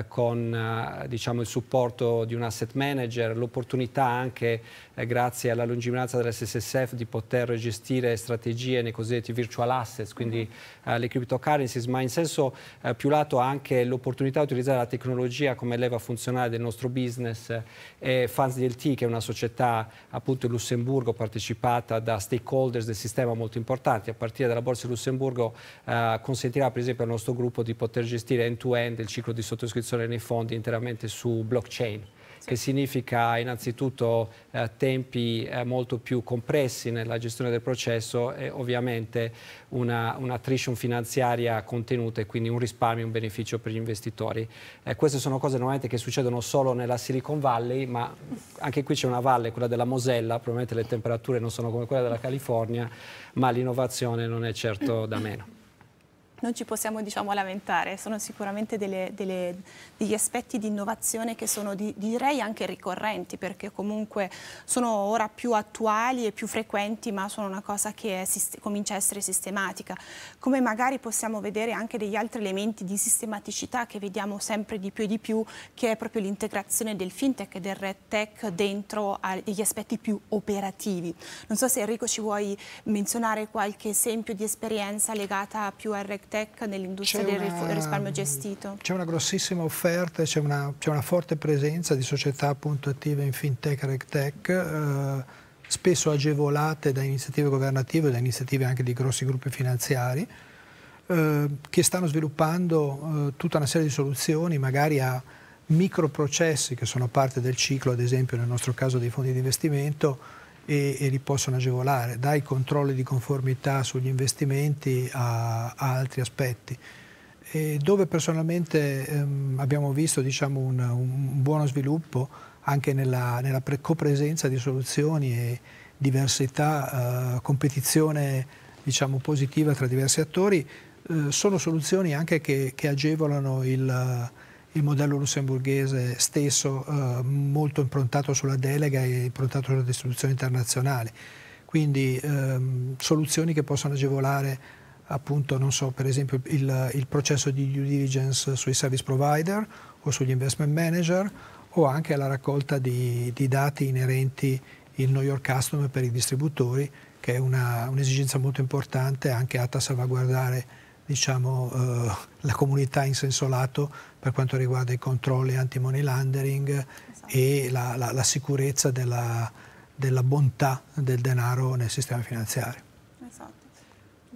con diciamo, il supporto di un asset manager, l'opportunità anche eh, grazie alla lungimiranza dell'SSF di poter gestire strategie nei cosiddetti virtual assets, quindi mm-hmm. eh, le cryptocurrencies, ma in senso eh, più lato anche l'opportunità di utilizzare la tecnologia come leva funzionale del nostro business e eh, Fans DLT che è una società appunto in Lussemburgo partecipata da stakeholders del sistema molto importanti, a partire dalla Borsa di Lussemburgo eh, consentirà per esempio al nostro gruppo di poter gestire end-to-end -end il ciclo di sottoscrizione nei fondi interamente su blockchain che significa innanzitutto eh, tempi eh, molto più compressi nella gestione del processo e ovviamente una, un'attrition finanziaria contenuta e quindi un risparmio, un beneficio per gli investitori. Eh, queste sono cose normalmente che succedono solo nella Silicon Valley, ma anche qui c'è una valle, quella della Mosella, probabilmente le temperature non sono come quelle della California, ma l'innovazione non è certo da meno non ci possiamo diciamo, lamentare, sono sicuramente delle, delle, degli aspetti di innovazione che sono di, direi anche ricorrenti perché comunque sono ora più attuali e più frequenti ma sono una cosa che è, comincia a essere sistematica, come magari possiamo vedere anche degli altri elementi di sistematicità che vediamo sempre di più e di più che è proprio l'integrazione del fintech e del red tech dentro agli aspetti più operativi. Non so se Enrico ci vuoi menzionare qualche esempio di esperienza legata più al red tech tech nell'industria del risparmio gestito? C'è una grossissima offerta, c'è una, una, forte presenza di società appunto attive in fintech, e regtech, eh, spesso agevolate da iniziative governative, e da iniziative anche di grossi gruppi finanziari, eh, che stanno sviluppando eh, tutta una serie di soluzioni, magari a microprocessi che sono parte del ciclo, ad esempio nel nostro caso dei fondi di investimento, e, e, li possono agevolare, dai controlli di conformità sugli investimenti a, a altri aspetti. E dove personalmente ehm, abbiamo visto diciamo, un, un, buono sviluppo anche nella, nella copresenza di soluzioni e diversità, eh, competizione diciamo, positiva tra diversi attori, eh, sono soluzioni anche che, che agevolano il il modello lussemburghese stesso eh, molto improntato sulla delega e improntato sulla distribuzione internazionale. Quindi ehm, soluzioni che possono agevolare appunto, non so, per esempio il, il processo di due diligence sui service provider o sugli investment manager o anche la raccolta di, di dati inerenti il New York Customer per i distributori, che è un'esigenza un molto importante anche atta a salvaguardare diciamo, eh, la comunità in senso lato per quanto riguarda i controlli anti-money laundering esatto. e la, la, la sicurezza della, della bontà del denaro nel sistema finanziario. Esatto.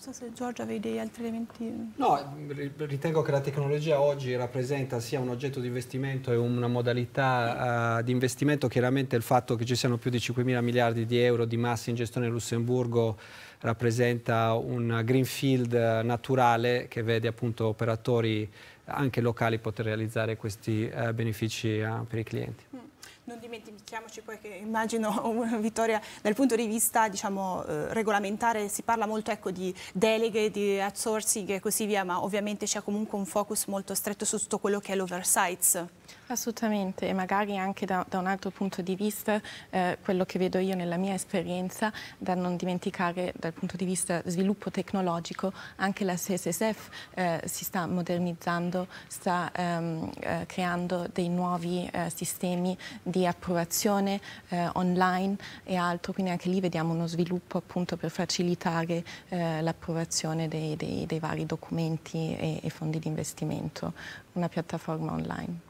Non so se Giorgia dei altri elementi. No, ritengo che la tecnologia oggi rappresenta sia un oggetto di investimento e una modalità uh, di investimento. Chiaramente il fatto che ci siano più di 5 mila miliardi di euro di massa in gestione in Lussemburgo rappresenta un greenfield naturale che vede appunto operatori anche locali poter realizzare questi uh, benefici uh, per i clienti. Mm. Non dimentichiamoci poi che immagino una Vittoria dal punto di vista diciamo, eh, regolamentare si parla molto ecco, di deleghe, di outsourcing e così via, ma ovviamente c'è comunque un focus molto stretto su tutto quello che è l'oversights. Assolutamente e magari anche da, da un altro punto di vista eh, quello che vedo io nella mia esperienza da non dimenticare dal punto di vista sviluppo tecnologico anche la CSSF eh, si sta modernizzando, sta ehm, eh, creando dei nuovi eh, sistemi di approvazione eh, online e altro, quindi anche lì vediamo uno sviluppo appunto per facilitare eh, l'approvazione dei, dei, dei, vari documenti e, e fondi di investimento, una piattaforma online.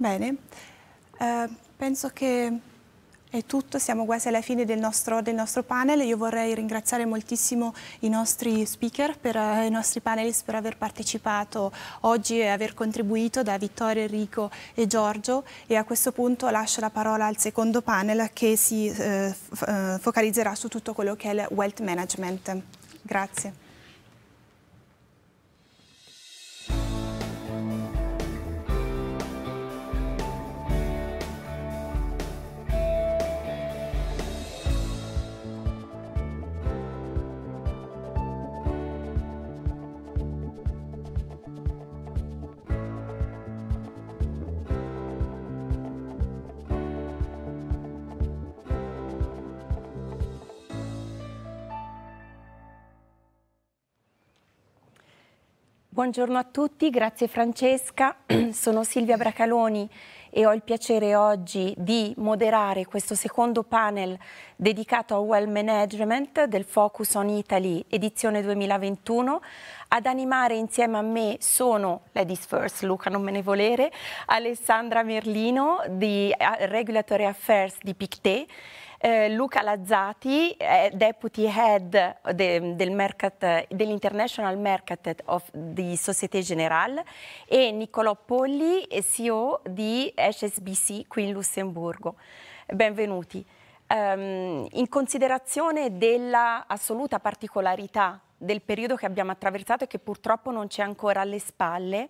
Bene, eh, penso che è tutto, siamo quasi alla fine del nostro, del nostro, panel. Io vorrei ringraziare moltissimo i nostri speaker, per, eh, i nostri panelist per aver partecipato oggi e aver contribuito da Vittorio, Enrico e Giorgio e a questo punto lascio la parola al secondo panel che si eh, eh focalizzerà su tutto quello che è il wealth management. Grazie. Buongiorno a tutti, grazie Francesca, sono Silvia Bracaloni e ho il piacere oggi di moderare questo secondo panel dedicato a Well Management del Focus on Italy edizione 2021. Ad animare insieme a me sono Ladies First, Luca non me ne volere, Alessandra Merlino di eh, Regulatory Affairs di Pictet eh, Luca Lazzati, eh, Deputy Head de, del Mercat, dell'International Mercat of, the Societe Generale e Niccolò Polli, CEO di HSBC qui in Lussemburgo. Benvenuti. Um, in considerazione dell'assoluta particolarità del periodo che abbiamo attraversato e che purtroppo non c'è ancora alle spalle,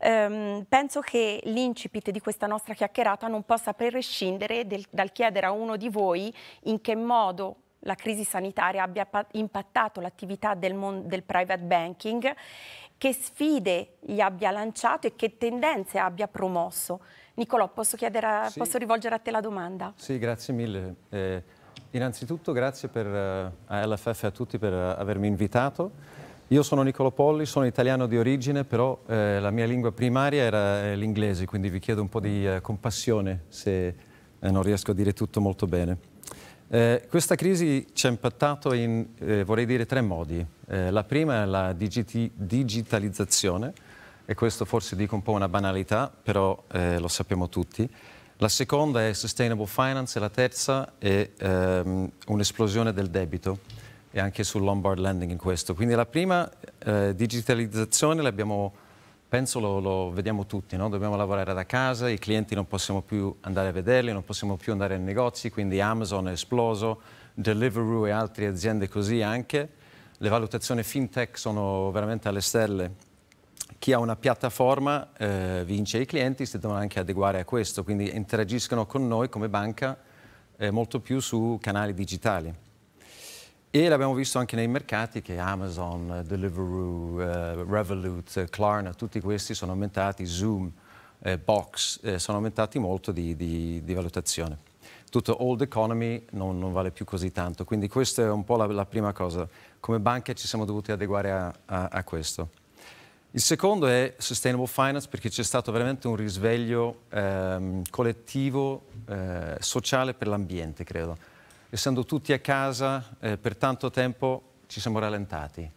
ehm, penso che l'incipit di questa nostra chiacchierata non possa prescindere del, dal chiedere a uno di voi in che modo la crisi sanitaria abbia impattato l'attività del, del private banking, che sfide gli abbia lanciato e che tendenze abbia promosso. Nicolò, posso, a, sì. posso rivolgere a te la domanda? Sì, grazie mille. Eh, Innanzitutto grazie per, eh, a LFF e a tutti per eh, avermi invitato. Io sono Niccolo Polli, sono italiano di origine, però eh, la mia lingua primaria era eh, l'inglese, quindi vi chiedo un po' di eh, compassione se eh, non riesco a dire tutto molto bene. questa crisi ci ha impattato in, vorrei dire, tre modi. la prima è la digiti- digitalizzazione, e questo forse dico un po' una banalità, però lo sappiamo tutti. La seconda è Sustainable Finance e la terza è ehm, un'esplosione del debito e anche sul Lombard Lending in questo. Quindi la prima eh, digitalizzazione l'abbiamo, penso lo, lo, vediamo tutti, no? dobbiamo lavorare da casa, i clienti non possiamo più andare a vederli, non possiamo più andare ai negozi, quindi Amazon è esploso, Deliveroo e altre aziende così anche. Le valutazioni fintech sono veramente alle stelle chi ha una piattaforma eh, vince i clienti, si devono anche adeguare a questo, quindi interagiscono con noi come banca eh, molto più su canali digitali. E l'abbiamo visto anche nei mercati che Amazon, Deliveroo, eh, Revolut, Klarna, tutti questi sono aumentati, Zoom, eh, Box, eh, sono aumentati molto di, di, di, valutazione. Tutto old economy non, non, vale più così tanto, quindi questa è un po' la, la prima cosa. Come banca ci siamo dovuti adeguare a, a, a questo. Il secondo è Sustainable Finance perché c'è stato veramente un risveglio ehm, collettivo, eh, sociale per l'ambiente, credo. Essendo tutti a casa eh, per tanto tempo ci siamo rallentati.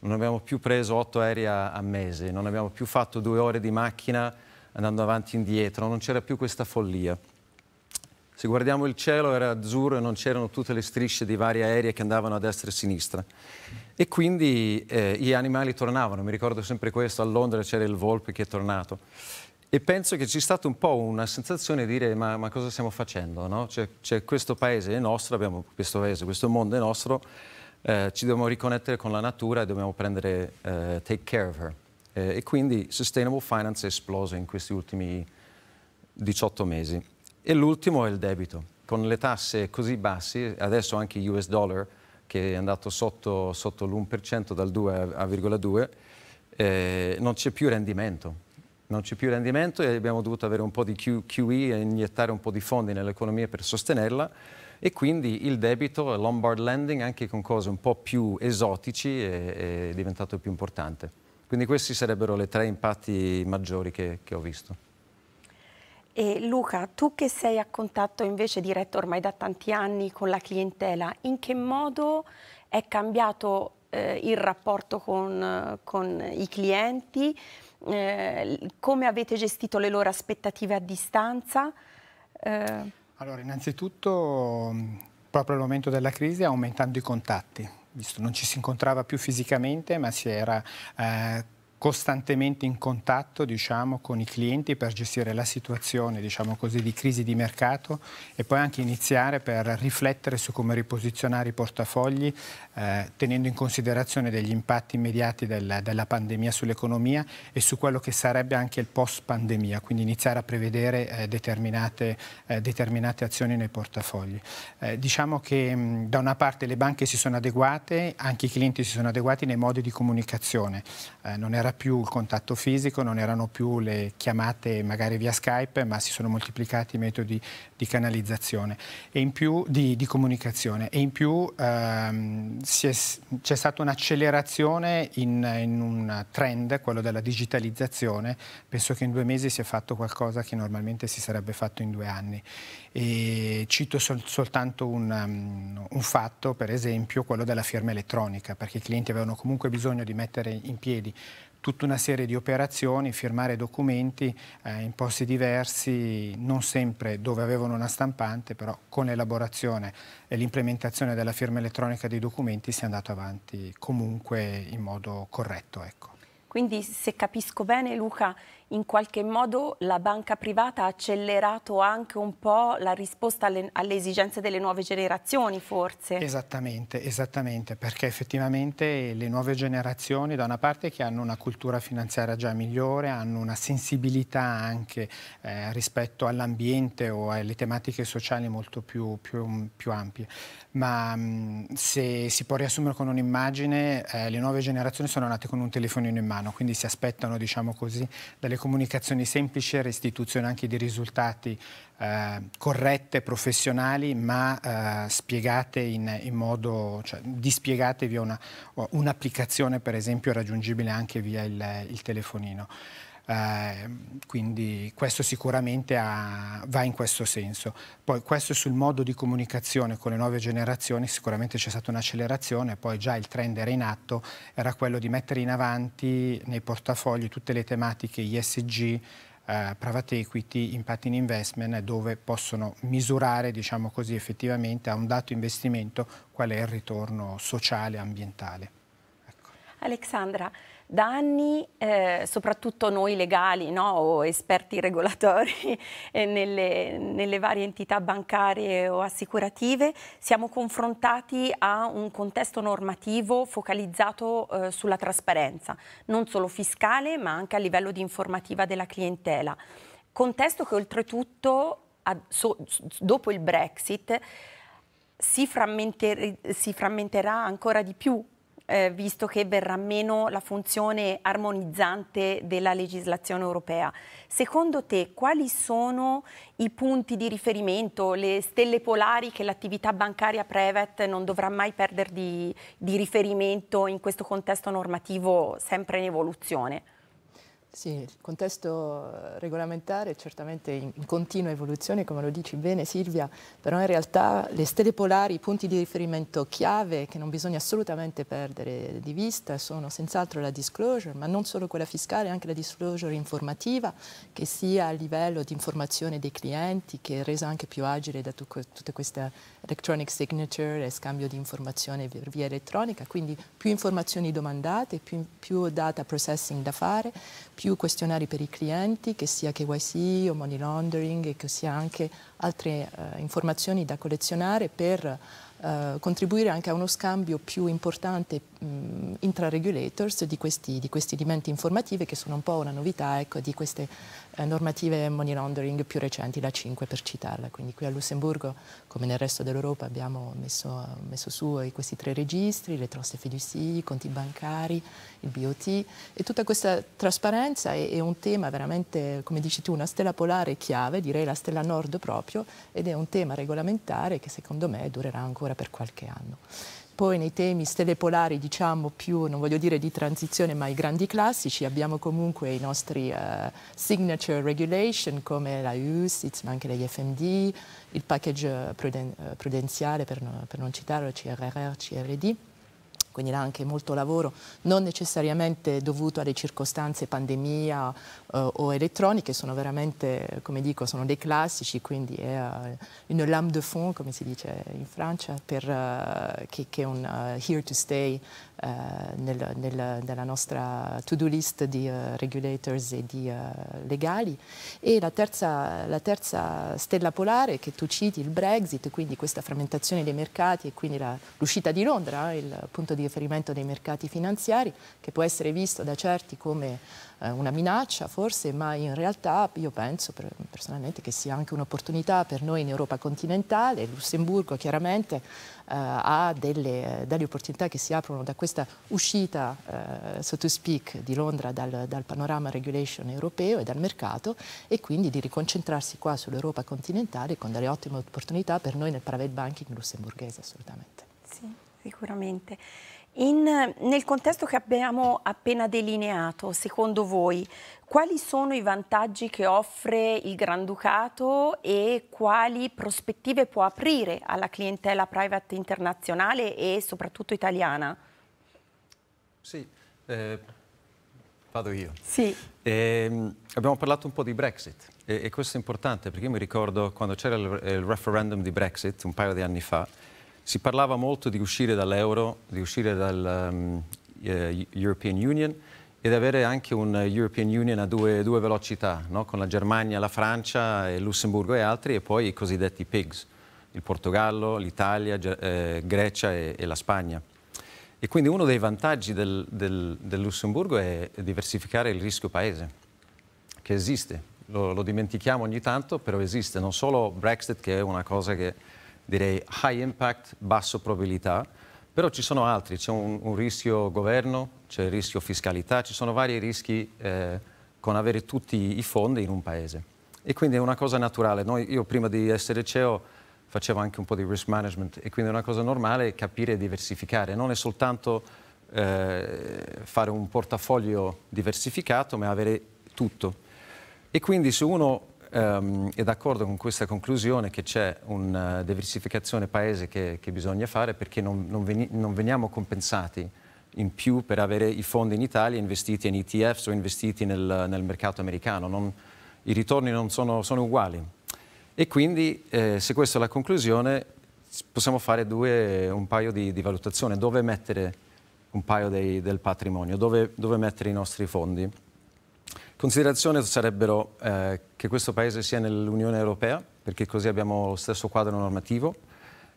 Non abbiamo più preso otto aerei a, a mese, non abbiamo più fatto due ore di macchina andando avanti e indietro, non c'era più questa follia. Se guardiamo il cielo era azzurro e non c'erano tutte le strisce di varie aeree che andavano a destra e a sinistra. E quindi eh, gli animali tornavano, mi ricordo sempre questo, a Londra c'era il volpe che è tornato. E penso che ci sia stata un po' una sensazione di dire ma, ma cosa stiamo facendo? No? Cioè, cioè questo paese è nostro, abbiamo questo paese, questo mondo è nostro, eh, ci dobbiamo riconnettere con la natura e dobbiamo prendere, eh, take care of her. Eh, e quindi sustainable finance è esploso in questi ultimi 18 mesi. E l'ultimo è il debito. Con le tasse così basse, adesso anche US dollar, che è andato sotto, sotto l'1% dal 2 a 2,2, eh, non c'è più rendimento. Non c'è più rendimento e abbiamo dovuto avere un po' di QE e iniettare un po' di fondi nell'economia per sostenerla e quindi il debito, il Lombard Lending, anche con cose un po' più esotici, è, è diventato più importante. Quindi questi sarebbero le tre impatti maggiori che, che ho visto. E Luca, tu che sei a contatto invece diretto ormai da tanti anni con la clientela, in che modo è cambiato eh, il rapporto con, con i clienti? Eh, come avete gestito le loro aspettative a distanza? Eh... Allora, innanzitutto, proprio al momento della crisi, aumentando i contatti, visto non ci si incontrava più fisicamente, ma si era eh, costantemente in contatto diciamo, con i clienti per gestire la situazione diciamo così, di crisi di mercato e poi anche iniziare per riflettere su come riposizionare i portafogli eh, tenendo in considerazione degli impatti immediati del, della pandemia sull'economia e su quello che sarebbe anche il post pandemia, quindi iniziare a prevedere eh, determinate, eh, determinate, azioni nei portafogli. Eh, diciamo che mh, mm, da una parte le banche si sono adeguate, anche i clienti si sono adeguati nei modi di comunicazione, eh, non era c'era più il contatto fisico, non erano più le chiamate magari via Skype, ma si sono moltiplicati i metodi di canalizzazione e in più di, di comunicazione e in più ehm, c'è stata un'accelerazione in, in un trend, quello della digitalizzazione, penso che in due mesi si è fatto qualcosa che normalmente si sarebbe fatto in due anni e cito sol soltanto un, um, un, fatto, per esempio quello della firma elettronica, perché i clienti avevano comunque bisogno di mettere in piedi tutta una serie di operazioni, firmare documenti eh, in posti diversi, non sempre dove avevano una stampante, però con l'elaborazione e l'implementazione della firma elettronica dei documenti si è andato avanti comunque in modo corretto. Ecco. Quindi se capisco bene Luca, in qualche modo la banca privata ha accelerato anche un po' la risposta alle, alle esigenze delle nuove generazioni forse. Esattamente, esattamente, perché effettivamente le nuove generazioni da una parte che hanno una cultura finanziaria già migliore, hanno una sensibilità anche eh, rispetto all'ambiente o alle tematiche sociali molto più, più, più ampie, ma mm, se si può riassumere con un'immagine, eh, le nuove generazioni sono nate con un telefonino in mano, quindi si aspettano diciamo così dalle comunicazione semplice, restituzione anche di risultati eh, corrette, professionali, ma eh, spiegate in, in, modo, cioè dispiegate via un'applicazione per esempio raggiungibile anche via il, il telefonino. Ehm, quindi questo sicuramente ha, va in questo senso. Poi questo sul modo di comunicazione con le nuove generazioni, sicuramente c'è stata un'accelerazione, poi già il trend era in atto, era quello di mettere in avanti nei portafogli tutte le tematiche ISG, eh, private equity, impact in investment, dove possono misurare diciamo così, effettivamente a un dato investimento qual è il ritorno sociale e ambientale. Ecco. Alexandra, da anni, eh, soprattutto noi legali no, o esperti regolatori eh, nelle, nelle varie entità bancarie o assicurative, siamo confrontati a un contesto normativo focalizzato eh, sulla trasparenza, non solo fiscale ma anche a livello di informativa della clientela. Contesto che oltretutto ad, so, dopo il Brexit si, frammenter si frammenterà ancora di più eh, visto che verrà meno la funzione armonizzante della legislazione europea. Secondo te quali sono i punti di riferimento, le stelle polari che l'attività bancaria private non dovrà mai perdere di, di riferimento in questo contesto normativo sempre in evoluzione? Sì, il contesto eh, regolamentare è certamente in, continua evoluzione, come lo dici bene Silvia, però in realtà le stelle polari, i punti di riferimento chiave che non bisogna assolutamente perdere di vista sono senz'altro la disclosure, ma non solo quella fiscale, anche la disclosure informativa, che sia a livello di informazione dei clienti, che è resa anche più agile da tutta questa electronic signature e scambio di informazione via, via elettronica, quindi più informazioni domandate, più, più data processing da fare più questionari per i clienti, che sia KYC o money laundering e che sia anche altre eh, informazioni da collezionare per eh, contribuire anche a uno scambio più importante mh, mm, intra regulators di questi, di questi elementi informativi che sono un po' una novità ecco, di queste eh, normative money laundering più recenti, la 5 per citarla. Quindi qui a Lussemburgo, come nel resto dell'Europa, abbiamo messo, messo su questi tre registri, le troste fiducie, i conti bancari, il BOT e tutta questa trasparenza è, è un tema veramente, come dici tu, una stella polare chiave, direi la stella nord proprio, ed è un tema regolamentare che secondo me durerà ancora per qualche anno. Poi nei temi stelle polari, diciamo più, non voglio dire di transizione, ma i grandi classici, abbiamo comunque i nostri uh, signature regulation come la USIT, ma anche la IFMD, il package eh, pruden- eh, prudenziale, per, no, per non citarlo, CRR, CRD quindi là anche molto lavoro, non necessariamente dovuto alle circostanze pandemia eh, o elettroniche, sono veramente, come dico, sono dei classici, quindi è uh, une lame de fond, come si dice in Francia, per, uh, che, che, è un uh, here to stay eh, nel, nel, nella nostra to-do list di eh, regulators e di eh, legali. E la terza, la terza, stella polare che tu citi, il Brexit, quindi questa frammentazione dei mercati e quindi l'uscita di Londra, il punto di riferimento dei mercati finanziari, che può essere visto da certi come eh, una minaccia forse, ma in realtà io penso per, personalmente che sia anche un'opportunità per noi in Europa continentale. Lussemburgo chiaramente eh, ha delle, delle, opportunità che si aprono da questa uscita, eh, so to speak, di Londra dal, dal panorama regulation europeo e dal mercato e quindi di riconcentrarsi qua sull'Europa continentale con delle ottime opportunità per noi nel private banking lussemburghese assolutamente. Sì, sicuramente. In, nel contesto che abbiamo appena delineato, secondo voi, quali sono i vantaggi che offre il Granducato e quali prospettive può aprire alla clientela private internazionale e soprattutto italiana? Sì, eh, vado io. Sì. Eh, abbiamo parlato un po' di Brexit e, e questo è importante perché io mi ricordo quando c'era il, il referendum di Brexit un paio di anni fa si parlava molto di uscire dall'euro, di uscire dal um, eh, European Union ed avere anche un European Union a due, due velocità, no? con la Germania, la Francia, il Lussemburgo e altri, e poi i cosiddetti PIGS, il Portogallo, l'Italia, eh, Grecia e, e, la Spagna. E quindi uno dei vantaggi del, del, del Lussemburgo è diversificare il rischio paese, che esiste. Lo, lo dimentichiamo ogni tanto, però esiste. Non solo Brexit, che è una cosa che direi high impact, basso probabilità, però ci sono altri, c'è un, un, rischio governo, c'è il rischio fiscalità, ci sono vari rischi eh, con avere tutti i fondi in un paese. E quindi è una cosa naturale. Noi, io prima di essere CEO facevo anche un po' di risk management e quindi è una cosa normale capire e diversificare, non è soltanto eh, fare un portafoglio diversificato, ma avere tutto. E quindi se uno ehm, è d'accordo con questa conclusione che c'è una eh, diversificazione paese che, che bisogna fare perché non, non, veni, non, veniamo compensati in più per avere i fondi in Italia investiti in ETF o investiti nel, nel mercato americano. Non, I ritorni non sono, sono uguali. E quindi, eh, se questa è la conclusione, possiamo fare due, un paio di, di valutazioni. Dove mettere un paio dei, del patrimonio? Dove, dove mettere i nostri fondi? Considerazione sarebbero eh, che questo Paese sia nell'Unione Europea, perché così abbiamo lo stesso quadro normativo,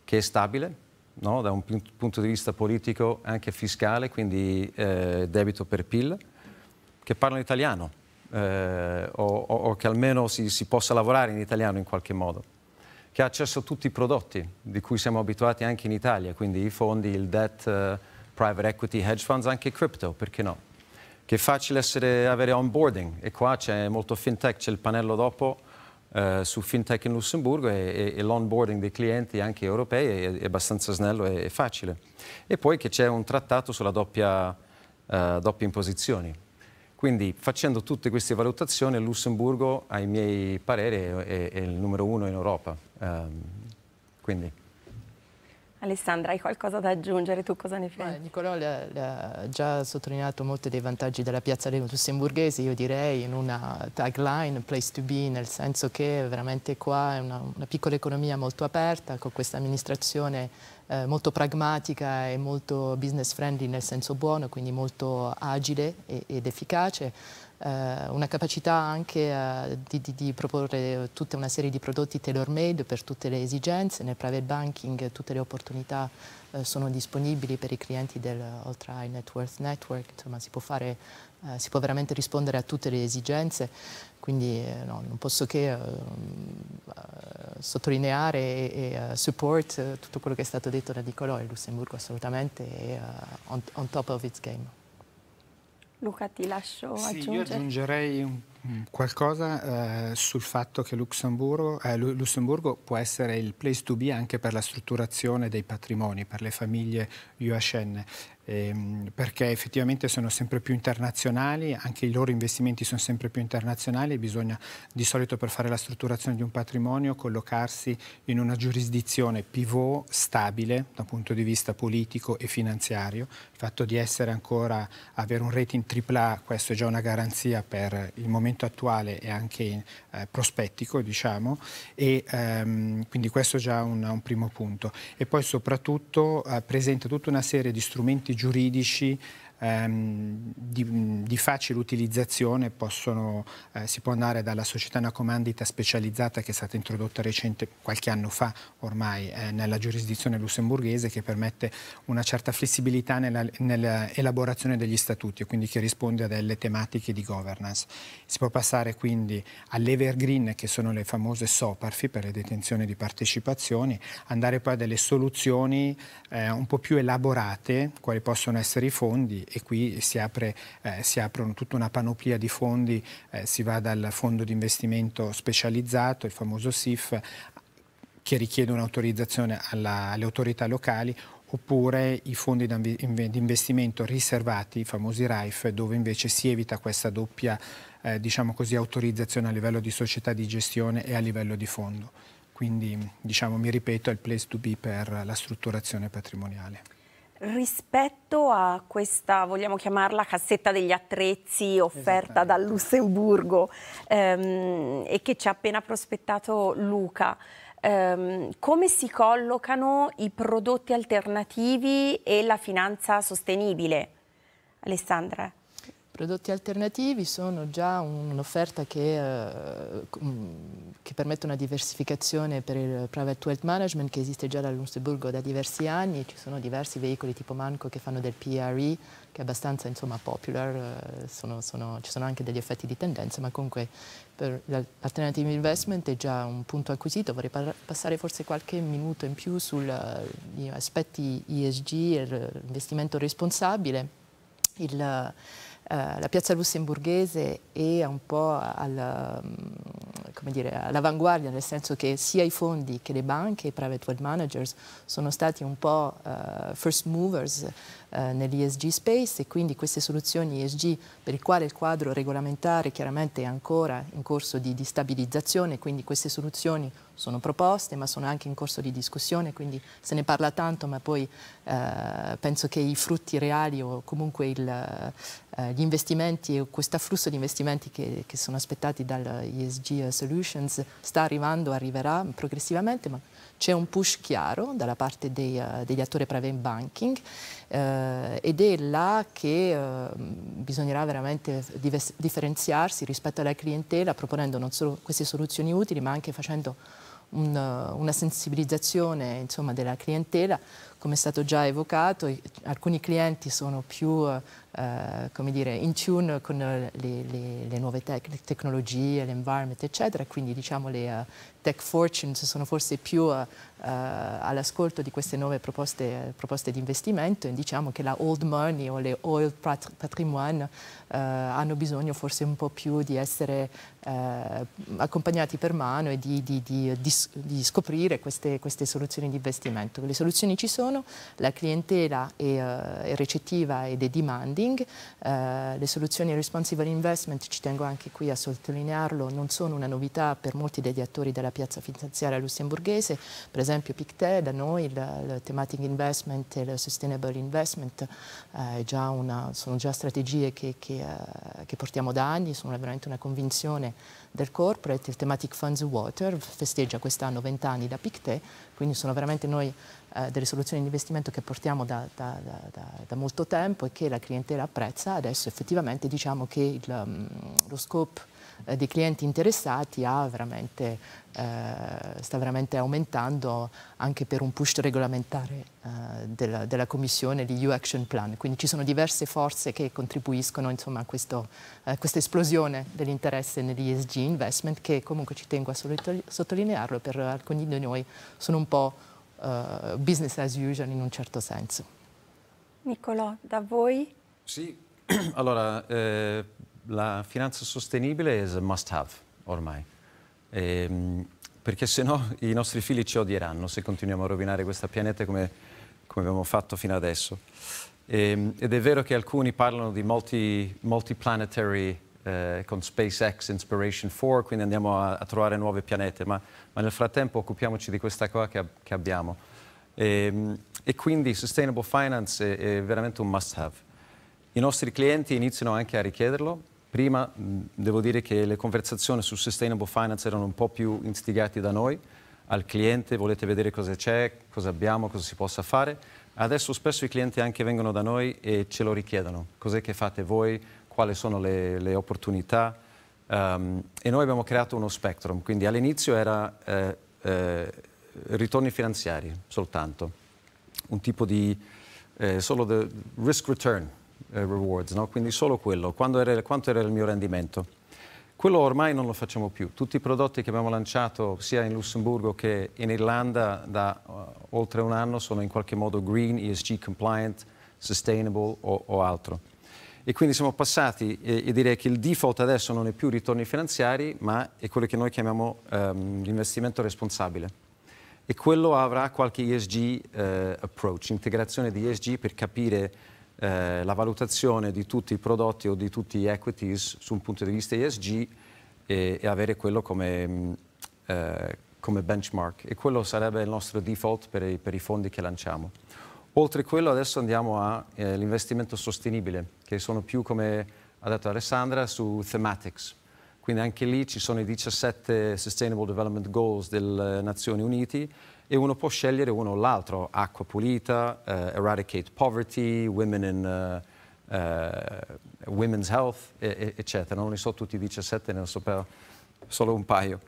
che è stabile, No, da un punto di vista politico e anche fiscale, quindi eh, debito per PIL, che parlano italiano eh, o, o, che almeno si, si, possa lavorare in italiano in qualche modo, che ha accesso a tutti i prodotti di cui siamo abituati anche in Italia, quindi i fondi, il debt, eh, private equity, hedge funds, anche crypto, perché no? che è facile essere, avere onboarding e qua c'è molto fintech, c'è il pannello dopo eh, su fintech in Lussemburgo e, e, e l'onboarding dei clienti anche europei è, è abbastanza snello e facile. E poi che c'è un trattato sulla doppia, eh, doppia imposizione. Quindi facendo tutte queste valutazioni Lussemburgo, ai miei pareri, è, è il numero uno in Europa. Um, quindi. Alessandra, hai qualcosa da aggiungere? Tu cosa ne pensi? Nicolò ha già sottolineato molti dei vantaggi della piazza lussemburghese, io direi in una tagline, place to be, nel senso che veramente qua è una, una piccola economia molto aperta, con questa amministrazione eh, molto pragmatica e molto business friendly nel senso buono, quindi molto agile e, ed efficace eh, una capacità anche eh, di, di, di, proporre tutta una serie di prodotti tailor-made per tutte le esigenze. Nel private banking tutte le opportunità eh, sono disponibili per i clienti dell'Ultra High Net Worth Network, insomma si può, fare, si può veramente rispondere a tutte le esigenze, quindi no, non posso che ehm, sottolineare e, e support tutto quello che è stato detto da Nicolò e Lussemburgo assolutamente è on, on top of its game. Luca ti lascio sì, aggiungere. Io aggiungerei qualcosa eh, sul fatto che Lussemburgo, eh, Lussemburgo, può essere il place to be anche per la strutturazione dei patrimoni, per le famiglie UHN, ehm, perché effettivamente sono sempre più internazionali, anche i loro investimenti sono sempre più internazionali e bisogna di solito per fare la strutturazione di un patrimonio collocarsi in una giurisdizione pivot stabile dal punto di vista politico e finanziario, fatto di essere ancora, avere un rating AAA, questo è già una garanzia per il momento attuale e anche eh, prospettico, diciamo, e ehm, quindi questo è già un, un, primo punto. E poi soprattutto eh, presenta tutta una serie di strumenti giuridici ehm, di, di, facile utilizzazione possono, eh, si può andare dalla società una comandita specializzata che è stata introdotta recente qualche anno fa ormai eh, nella giurisdizione lussemburghese che permette una certa flessibilità nell'elaborazione nell degli statuti e quindi che risponde a delle tematiche di governance. Si può passare quindi all'evergreen che sono le famose SOPARFI per le detenzioni di partecipazioni, andare poi a delle soluzioni eh, un po' più elaborate, quali possono essere i fondi e qui si, apre, eh, si, aprono tutta una panoplia di fondi, eh, si va dal fondo di investimento specializzato, il famoso SIF, che richiede un'autorizzazione alle autorità locali oppure i fondi di investimento riservati, i famosi RAIF, dove invece si evita questa doppia eh, diciamo così, autorizzazione a livello di società di gestione e a livello di fondo. Quindi diciamo, mi ripeto, è il place to be per la strutturazione patrimoniale rispetto a questa, vogliamo chiamarla, cassetta degli attrezzi offerta dal Lussemburgo ehm, e che ci ha appena prospettato Luca. Um, come si collocano i prodotti alternativi e la finanza sostenibile? Alessandra prodotti alternativi sono già un'offerta che, eh, che, permette una diversificazione per il private wealth management che esiste già da Lussemburgo da diversi anni, ci sono diversi veicoli tipo Manco che fanno del PRE che è abbastanza insomma, popular, eh, sono, sono, ci sono anche degli effetti di tendenza, ma comunque per l'alternative investment è già un punto acquisito, vorrei passare forse qualche minuto in più sugli eh, aspetti ESG e l'investimento responsabile. Il, eh, la piazza lussemburghese è un po' mm, all'avanguardia, nel senso che sia i fondi che le banche, i private wealth managers, sono stati un po' eh, first movers eh, nell'ESG space e quindi queste soluzioni ESG per il quale il quadro regolamentare chiaramente è ancora in corso di, di stabilizzazione, quindi queste soluzioni sono proposte ma sono anche in corso di discussione, quindi se ne parla tanto ma poi eh, penso che i frutti reali o comunque il, eh, gli investimenti o questo afflusso di investimenti che, che sono aspettati dall'ESG Solutions sta arrivando, arriverà progressivamente ma c'è un push chiaro dalla parte dei, uh, degli attori private banking eh, ed è là che eh, bisognerà veramente differenziarsi rispetto alla clientela proponendo non solo queste soluzioni utili ma anche facendo un, una sensibilizzazione insomma, della clientela come è stato già evocato, alcuni clienti sono più eh, eh, come dire, in tune con eh, le, le, le nuove tec tecnologie, l'environment, eccetera. Quindi diciamo le eh, tech fortunes sono forse più all'ascolto di queste nuove proposte, proposte di investimento e diciamo che la old money o le oil pat patrimoine hanno bisogno forse un po' più di essere accompagnati per mano e di, di, di, di scoprire queste, queste, soluzioni di investimento. Le soluzioni ci sono, la clientela è, è recettiva ed è dimandi lending, eh, le soluzioni responsive investment, ci tengo anche qui a sottolinearlo, non sono una novità per molti degli attori della piazza finanziaria lussemburghese, per esempio PICTE, da noi il, il thematic investment e il sustainable investment eh, già una, sono già strategie che, che, eh, che, portiamo da anni, sono veramente una convinzione del corporate, il thematic funds water festeggia quest'anno 20 anni da PICTE, quindi sono veramente noi delle soluzioni di investimento che portiamo da, da, da, da, molto tempo e che la clientela apprezza, adesso effettivamente diciamo che il, lo scope eh, dei clienti interessati veramente, eh, sta veramente aumentando anche per un push regolamentare della, della, Commissione, EU Action Plan. Quindi ci sono diverse forze che contribuiscono insomma, a questo, questa esplosione dell'interesse negli ESG investment che comunque ci tengo a sottolinearlo per alcuni di noi sono un po' Eh, business as usual in un certo senso. Niccolò, da voi? Sì, allora eh, la finanza sostenibile è un must have ormai, eh, perché se no i nostri figli ci odieranno se continuiamo a rovinare questa pianeta come, come abbiamo fatto fino adesso. Eh, ed è vero che alcuni parlano di multi, multiplanetary eh, con SpaceX Inspiration 4, quindi andiamo a, a trovare nuovi pianeti, ma, ma, nel frattempo occupiamoci di questa cosa che, che abbiamo. E, ehm, e, quindi Sustainable Finance è, è veramente un must-have. I nostri clienti iniziano anche a richiederlo. Prima mh, devo dire che le conversazioni su Sustainable Finance erano un po' più instigate da noi, al cliente, volete vedere cosa c'è, cosa abbiamo, cosa si possa fare. Adesso spesso i clienti anche vengono da noi e ce lo richiedono. Cos'è che fate voi? quali sono le, le opportunità um, e noi abbiamo creato uno spectrum, quindi all'inizio era eh, eh, ritorni finanziari soltanto, un tipo di eh, solo the risk return eh, rewards, no? quindi solo quello, era, quanto era il mio rendimento. Quello ormai non lo facciamo più. Tutti i prodotti che abbiamo lanciato sia in Lussemburgo che in Irlanda da uh, oltre un anno sono in qualche modo green, ESG compliant, sustainable o, o altro e quindi siamo passati e, e, direi che il default adesso non è più ritorni finanziari ma è quello che noi chiamiamo um, l'investimento responsabile e quello avrà qualche ESG eh, approach, integrazione di ESG per capire eh, la valutazione di tutti i prodotti o di tutti gli equities su un punto di vista ESG e, e avere quello come, eh, come, benchmark e quello sarebbe il nostro default per i, per i fondi che lanciamo. Oltre quello adesso andiamo all'investimento eh, sostenibile, che sono più, come ha detto Alessandra, su thematics. Quindi anche lì ci sono i 17 Sustainable Development Goals delle Nazioni Unite e uno può scegliere uno o l'altro, acqua pulita, eh, eradicate poverty, women in, uh, uh, women's health, e, e, eccetera. Non ne so tutti i 17, ne so solo un paio.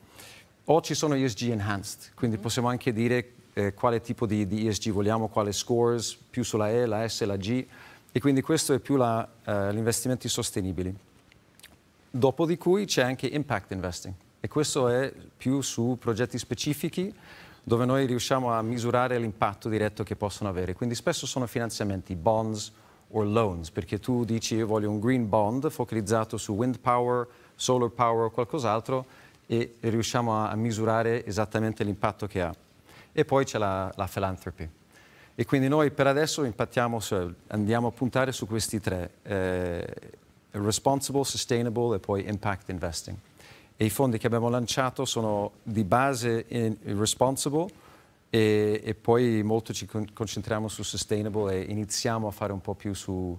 O ci sono gli ESG enhanced, quindi possiamo anche dire eh, quale tipo di, di, ESG vogliamo, quale scores, più sulla E, la S, la G e quindi questo è più la, eh, gli investimenti sostenibili. Dopo di cui c'è anche impact investing e questo è più su progetti specifici dove noi riusciamo a misurare l'impatto diretto che possono avere. Quindi spesso sono finanziamenti, bonds o loans, perché tu dici io voglio un green bond focalizzato su wind power, solar power o qualcos'altro e riusciamo a, a misurare esattamente l'impatto che ha e poi c'è la, la philanthropy. E quindi noi per adesso su, andiamo a puntare su questi tre, eh, responsible, sustainable e poi impact investing. E i fondi che abbiamo lanciato sono di base in, in responsible e, e, poi molto ci con, concentriamo su sustainable e iniziamo a fare un po' più su,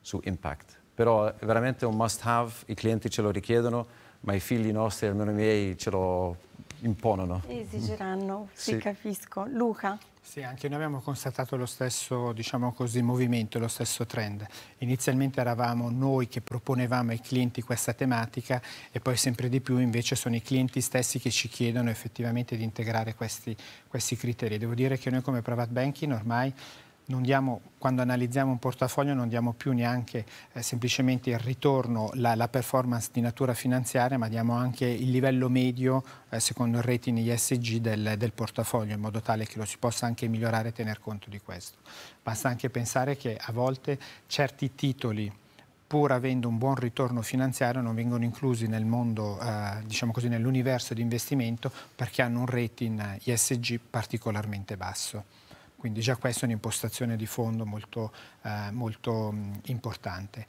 su impact. Però è veramente un must have, i clienti ce lo richiedono, ma i figli nostri, almeno i miei, ce lo imponono. Esigeranno, sì, sì, capisco. Luca? Sì, anche noi abbiamo constatato lo stesso, diciamo così, movimento, lo stesso trend. Inizialmente eravamo noi che proponevamo ai clienti questa tematica e poi sempre di più invece sono i clienti stessi che ci chiedono effettivamente di integrare questi, questi criteri. Devo dire che noi come private banking ormai diamo, quando analizziamo un portafoglio non diamo più neanche eh, semplicemente il ritorno, la, la, performance di natura finanziaria, ma diamo anche il livello medio eh, secondo il rating ISG del, del portafoglio, in modo tale che lo si possa anche migliorare e tener conto di questo. Basta anche pensare che a volte certi titoli pur avendo un buon ritorno finanziario, non vengono inclusi nel mondo, eh, diciamo così, nell'universo di investimento perché hanno un rating eh, ISG particolarmente basso. Quindi già questa è un'impostazione di fondo molto, eh, molto mm, importante.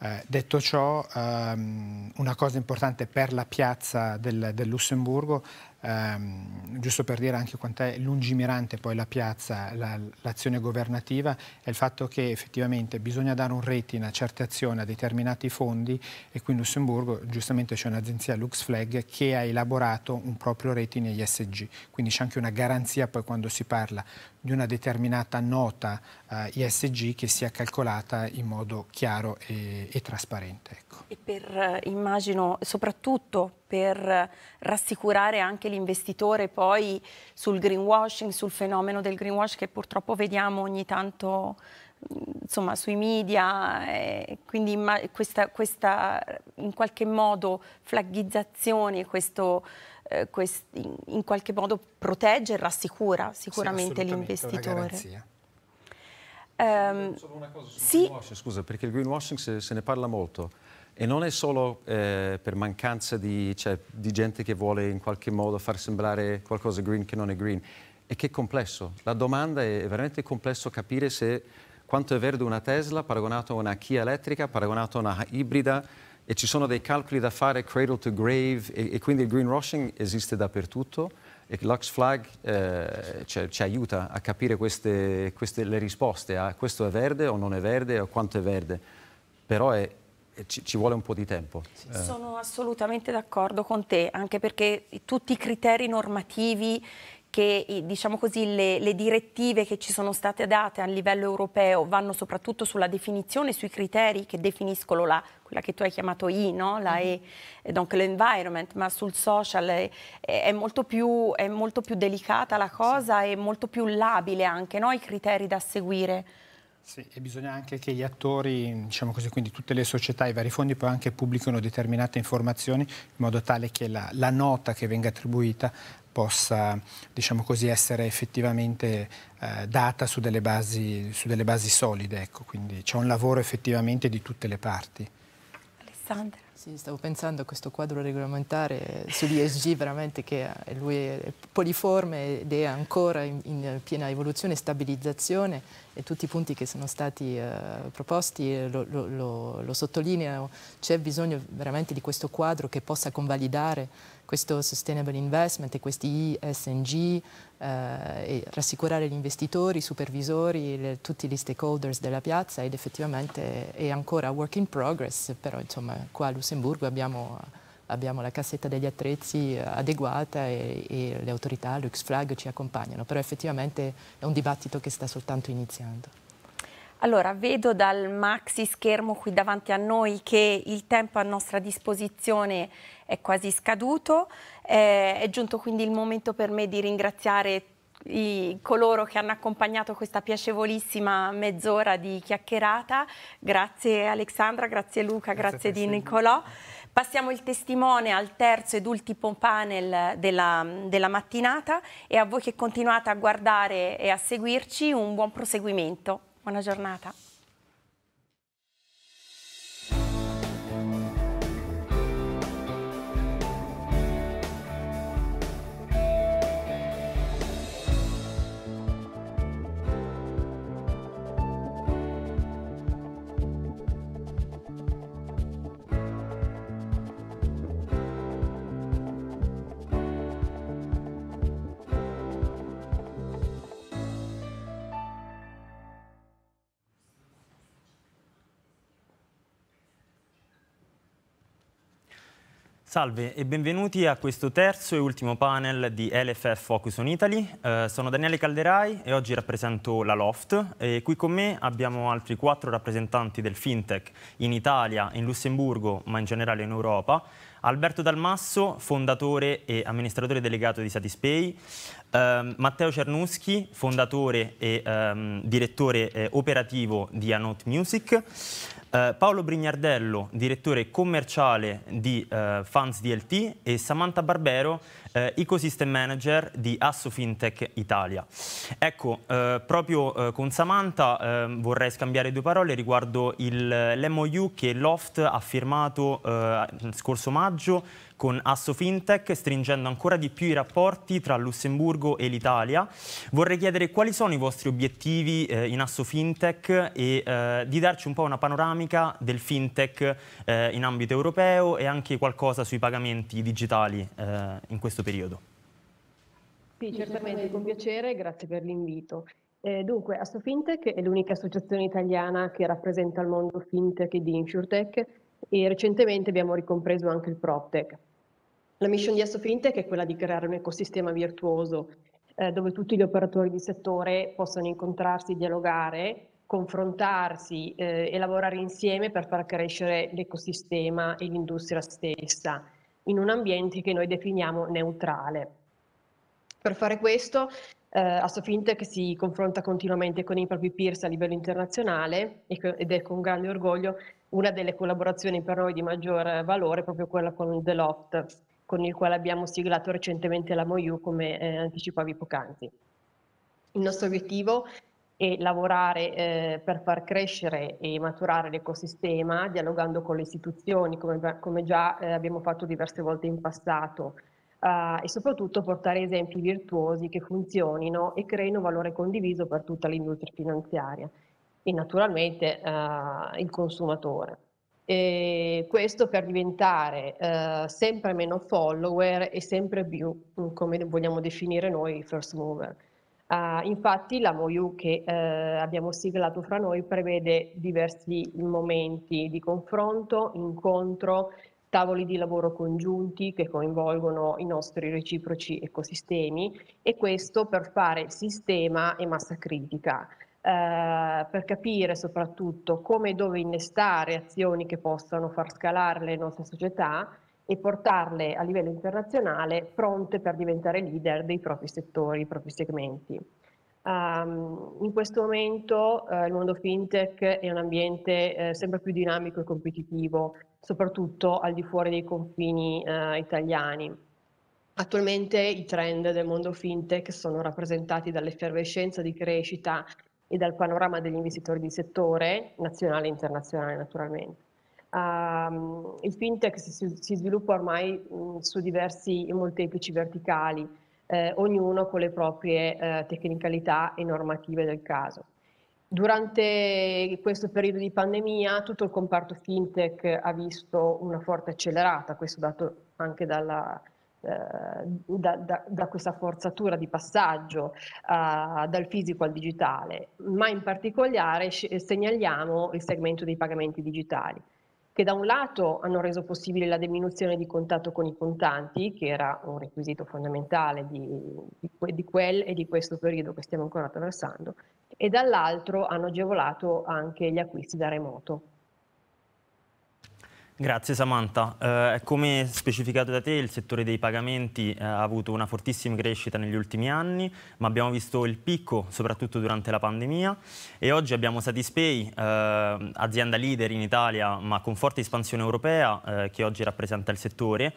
Eh, detto ciò, ehm, una cosa importante per la piazza del, del Lussemburgo ehm, giusto per dire anche quanto è lungimirante poi la piazza, l'azione governativa, è il fatto che effettivamente bisogna dare un rating a certe azioni, a determinati fondi e qui in Lussemburgo giustamente c'è un'agenzia LuxFlag che ha elaborato un proprio rating ISG, quindi c'è anche una garanzia poi quando si parla di una determinata nota eh, ISG che sia calcolata in modo chiaro e, e trasparente. Ecco. Ecco. E per, eh, immagino, soprattutto per eh, rassicurare anche l'investitore poi sul greenwashing, sul fenomeno del greenwash che purtroppo vediamo ogni tanto mm, insomma, sui media, eh, quindi questa, questa, in qualche modo flaggizzazione, questo, eh, quest in qualche modo protegge e rassicura sicuramente sì, l'investitore. Um, Solo una cosa sul sì. greenwashing, scusa, perché il greenwashing se, se ne parla molto. E non è solo eh, per mancanza di, cioè, di, gente che vuole in qualche modo far sembrare qualcosa green che non è green, è che è complesso. La domanda è veramente complesso capire se quanto è verde una Tesla paragonato a una Kia elettrica, paragonato a una ibrida, e ci sono dei calcoli da fare cradle to grave, e, e quindi il greenwashing esiste dappertutto, e l'Ux Flag eh, ci, ci, aiuta a capire queste, queste, le risposte a questo è verde o non è verde o quanto è verde. Però è eh, ci, ci, vuole un po' di tempo. Sì, eh. Sono assolutamente d'accordo con te, anche perché tutti i criteri normativi che diciamo così, le, le, direttive che ci sono state date a livello europeo vanno soprattutto sulla definizione, sui criteri che definiscono la, quella che tu hai chiamato I, no? la E, mm. donc l'environment, ma sul social è, è, molto più, è, molto più, delicata la cosa sì. e molto più labile anche no? i criteri da seguire. Sì, e bisogna anche che gli attori, diciamo così, quindi tutte le società, i vari fondi poi anche pubblicano determinate informazioni in modo tale che la, la nota che venga attribuita possa diciamo così, essere effettivamente eh, data su delle basi, su delle basi solide. Ecco. Quindi c'è un lavoro effettivamente di tutte le parti. Alessandra. Sì, stavo pensando a questo quadro regolamentare sull'ISG veramente che è poliforme ed è ancora in, in, piena evoluzione e stabilizzazione e tutti i punti che sono stati uh, proposti eh, lo, lo, lo, lo sottolineano. C'è bisogno veramente di questo quadro che possa convalidare questo Sustainable Investment e questi ESG, eh, e rassicurare gli investitori, i supervisori, le, tutti gli stakeholders della piazza ed effettivamente è ancora work in progress, però insomma qua a Lussemburgo abbiamo, abbiamo la cassetta degli attrezzi adeguata e, e le autorità, l'Uxflag ci accompagnano, però effettivamente è un dibattito che sta soltanto iniziando. Allora, vedo dal maxi schermo qui davanti a noi che il tempo a nostra disposizione è quasi scaduto, eh, è giunto quindi il momento per me di ringraziare i, coloro che hanno accompagnato questa piacevolissima mezz'ora di chiacchierata. Grazie Alexandra, grazie Luca, grazie, grazie di Nicolò. Passiamo il testimone al terzo ed ultimo panel della, della mattinata e a voi che continuate a guardare e a seguirci un buon proseguimento. Buona giornata. Salve e benvenuti a questo terzo e ultimo panel di LFF Focus on Italy. Eh, sono Daniele Calderai e oggi rappresento la Loft e qui con me abbiamo altri quattro rappresentanti del fintech in Italia, in Lussemburgo, ma in generale in Europa. Alberto Dalmasso, fondatore e amministratore delegato di Satispay, Uh, Matteo Cernuschi, fondatore e um, direttore eh, operativo di Anote Music, uh, Paolo Brignardello, direttore commerciale di uh, Fans DLT e Samantha Barbero, eh, ecosystem manager di Asso Fintech Italia. Ecco, proprio con Samantha ehm, vorrei scambiare due parole riguardo l'MOU che Loft ha firmato scorso maggio con Asso Fintech, stringendo ancora di più i rapporti tra Lussemburgo e l'Italia. Vorrei chiedere quali sono i vostri obiettivi eh, in Asso Fintech e eh, di darci un po' una panoramica del fintech eh, in ambito europeo e anche qualcosa sui pagamenti digitali eh, in questo periodo. Sì, certamente, con piacere, grazie per l'invito. Eh, dunque, AssoFintech è l'unica associazione italiana che rappresenta il mondo fintech e di insurtech e recentemente abbiamo ricompreso anche il PropTech. La mission di Fintech è quella di creare un ecosistema virtuoso eh, dove tutti gli operatori di settore possano incontrarsi, dialogare, confrontarsi eh, e lavorare insieme per far crescere l'ecosistema e l'industria stessa in un ambiente che noi definiamo neutrale. Per fare questo eh, Fintech si confronta continuamente con i propri peers a livello internazionale ed è con grande orgoglio una delle collaborazioni per noi di maggior valore proprio quella con The Loft, con il quale abbiamo siglato recentemente la MOU, come eh, anticipavi poc'anzi. Il nostro obiettivo è lavorare eh, per far crescere e maturare l'ecosistema, dialogando con le istituzioni, come, come già eh, abbiamo fatto diverse volte in passato, ah, e soprattutto portare esempi virtuosi che funzionino e creino valore condiviso per tutta l'industria finanziaria e naturalmente ah, il consumatore. E questo per diventare eh, sempre meno follower e sempre più, mm, come vogliamo definire noi, first mover. Uh, infatti la MOU che eh, abbiamo siglato fra noi prevede diversi momenti di confronto, incontro, tavoli di lavoro congiunti che coinvolgono i nostri reciproci ecosistemi e questo per fare sistema e massa critica eh, per capire soprattutto come e dove innestare azioni che possano far scalare le nostre società e portarle a livello internazionale pronte per diventare leader dei propri settori, dei propri segmenti. Um, in questo momento eh, il mondo fintech è un ambiente eh, sempre più dinamico e competitivo, soprattutto al di fuori dei confini eh, italiani. Attualmente i trend del mondo fintech sono rappresentati dall'effervescenza di crescita e dal panorama degli investitori di settore, nazionale e internazionale naturalmente. Um, il fintech si, si sviluppa ormai mh, mm, su diversi e molteplici verticali, eh, ognuno con le proprie eh, tecnicalità e normative del caso. Durante questo periodo di pandemia tutto il comparto fintech ha visto una forte accelerata, questo dato anche dalla, eh, da, da, da, questa forzatura di passaggio eh, dal fisico al digitale, ma in particolare segnaliamo il segmento dei pagamenti digitali che da un lato hanno reso possibile la diminuzione di contatto con i contanti, che era un requisito fondamentale di, di, di, quel e di questo periodo che stiamo ancora attraversando, e dall'altro hanno agevolato anche gli acquisti da remoto. Grazie Samantha. Eh, come specificato da te, il settore dei pagamenti eh, ha avuto una fortissima crescita negli ultimi anni, ma abbiamo visto il picco soprattutto durante la pandemia e oggi abbiamo Satispay, eh, azienda leader in Italia ma con forte espansione europea eh, che oggi rappresenta il settore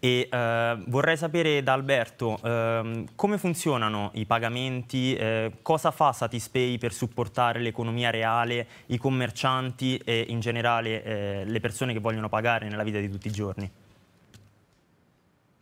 e eh, vorrei sapere da Alberto ehm, come funzionano i pagamenti, cosa fa Satispay per supportare l'economia reale, i commercianti e in generale le persone che vogliono vogliono pagare nella vita di tutti i giorni.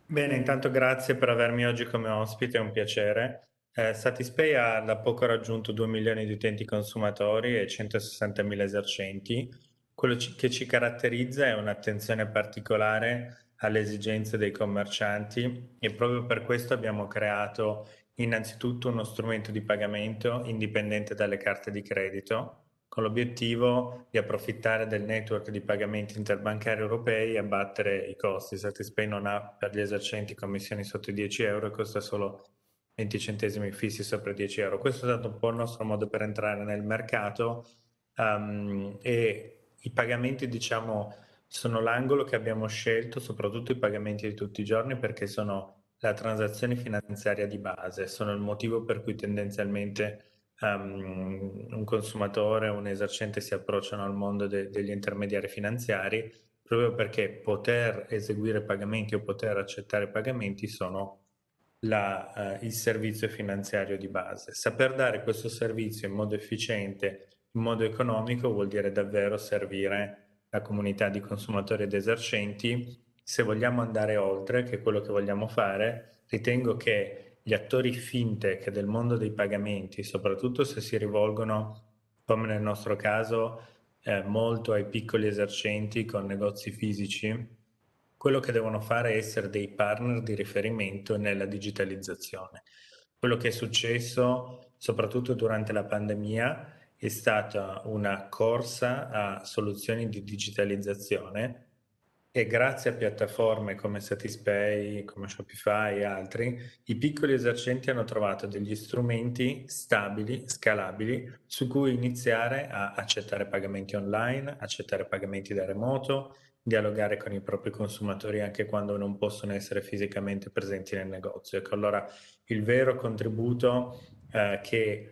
Bene, intanto grazie per avermi oggi come ospite, è un piacere. Eh, Satispay ha da poco raggiunto 2 milioni di utenti consumatori e 160 mila esercenti. Quello che ci caratterizza è un'attenzione particolare alle esigenze dei commercianti e proprio per questo abbiamo creato innanzitutto uno strumento di pagamento indipendente dalle carte di credito con l'obiettivo di approfittare del network di pagamenti interbancari europei e abbattere i costi. Satispay non ha per gli esercenti commissioni sotto i 10 euro e costa solo 20 centesimi fissi sopra i 10 euro. Questo è stato un po' il nostro modo per entrare nel mercato um, e i pagamenti, diciamo, sono l'angolo che abbiamo scelto, soprattutto i pagamenti di tutti i giorni, perché sono la transazione finanziaria di base, sono il motivo per cui tendenzialmente um, un consumatore o un esercente si approcciano al mondo de- degli intermediari finanziari proprio perché poter eseguire pagamenti o poter accettare pagamenti sono la, uh, il servizio finanziario di base. Saper dare questo servizio in modo efficiente, in modo economico, vuol dire davvero servire la comunità di consumatori ed esercenti. Se vogliamo andare oltre, che è quello che vogliamo fare, ritengo che gli attori fintech del mondo dei pagamenti, soprattutto se si rivolgono, come nel nostro caso, eh, molto ai piccoli esercenti con negozi fisici, quello che devono fare è essere dei partner di riferimento nella digitalizzazione. Quello che è successo, soprattutto durante la pandemia, è stata una corsa a soluzioni di digitalizzazione e grazie a piattaforme come Satispay, come Shopify e altri, i piccoli esercenti hanno trovato degli strumenti stabili, scalabili, su cui iniziare a accettare pagamenti online, accettare pagamenti da remoto, dialogare con i propri consumatori anche quando non possono essere fisicamente presenti nel negozio. Ecco, allora il vero contributo eh, che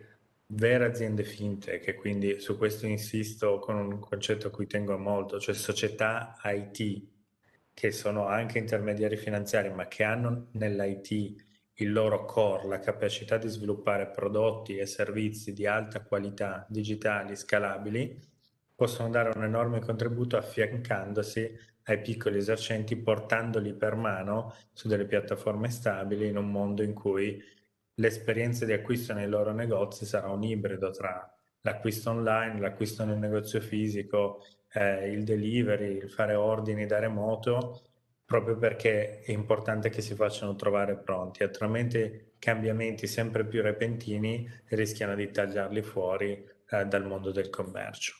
vere aziende fintech, e quindi su questo insisto con un concetto a cui tengo molto, cioè società IT che sono anche intermediari finanziari, ma che hanno nell'IT il loro core, la capacità di sviluppare prodotti e servizi di alta qualità, digitali, scalabili, possono dare un enorme contributo affiancandosi ai piccoli esercenti, portandoli per mano su delle piattaforme stabili in un mondo in cui l'esperienza di acquisto nei loro negozi sarà un ibrido tra l'acquisto online, l'acquisto nel negozio fisico, eh, il delivery, il fare ordini da remoto, proprio perché è importante che si facciano trovare pronti, altrimenti cambiamenti sempre più repentini rischiano di tagliarli fuori eh, dal mondo del commercio.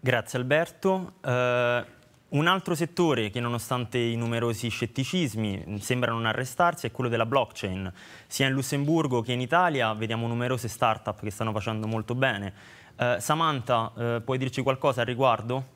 Grazie Alberto. Uh... Un altro settore che nonostante i numerosi scetticismi sembra non arrestarsi è quello della blockchain. Sia in Lussemburgo che in Italia vediamo numerose start-up che stanno facendo molto bene. Eh, Samantha, eh, puoi dirci qualcosa al riguardo?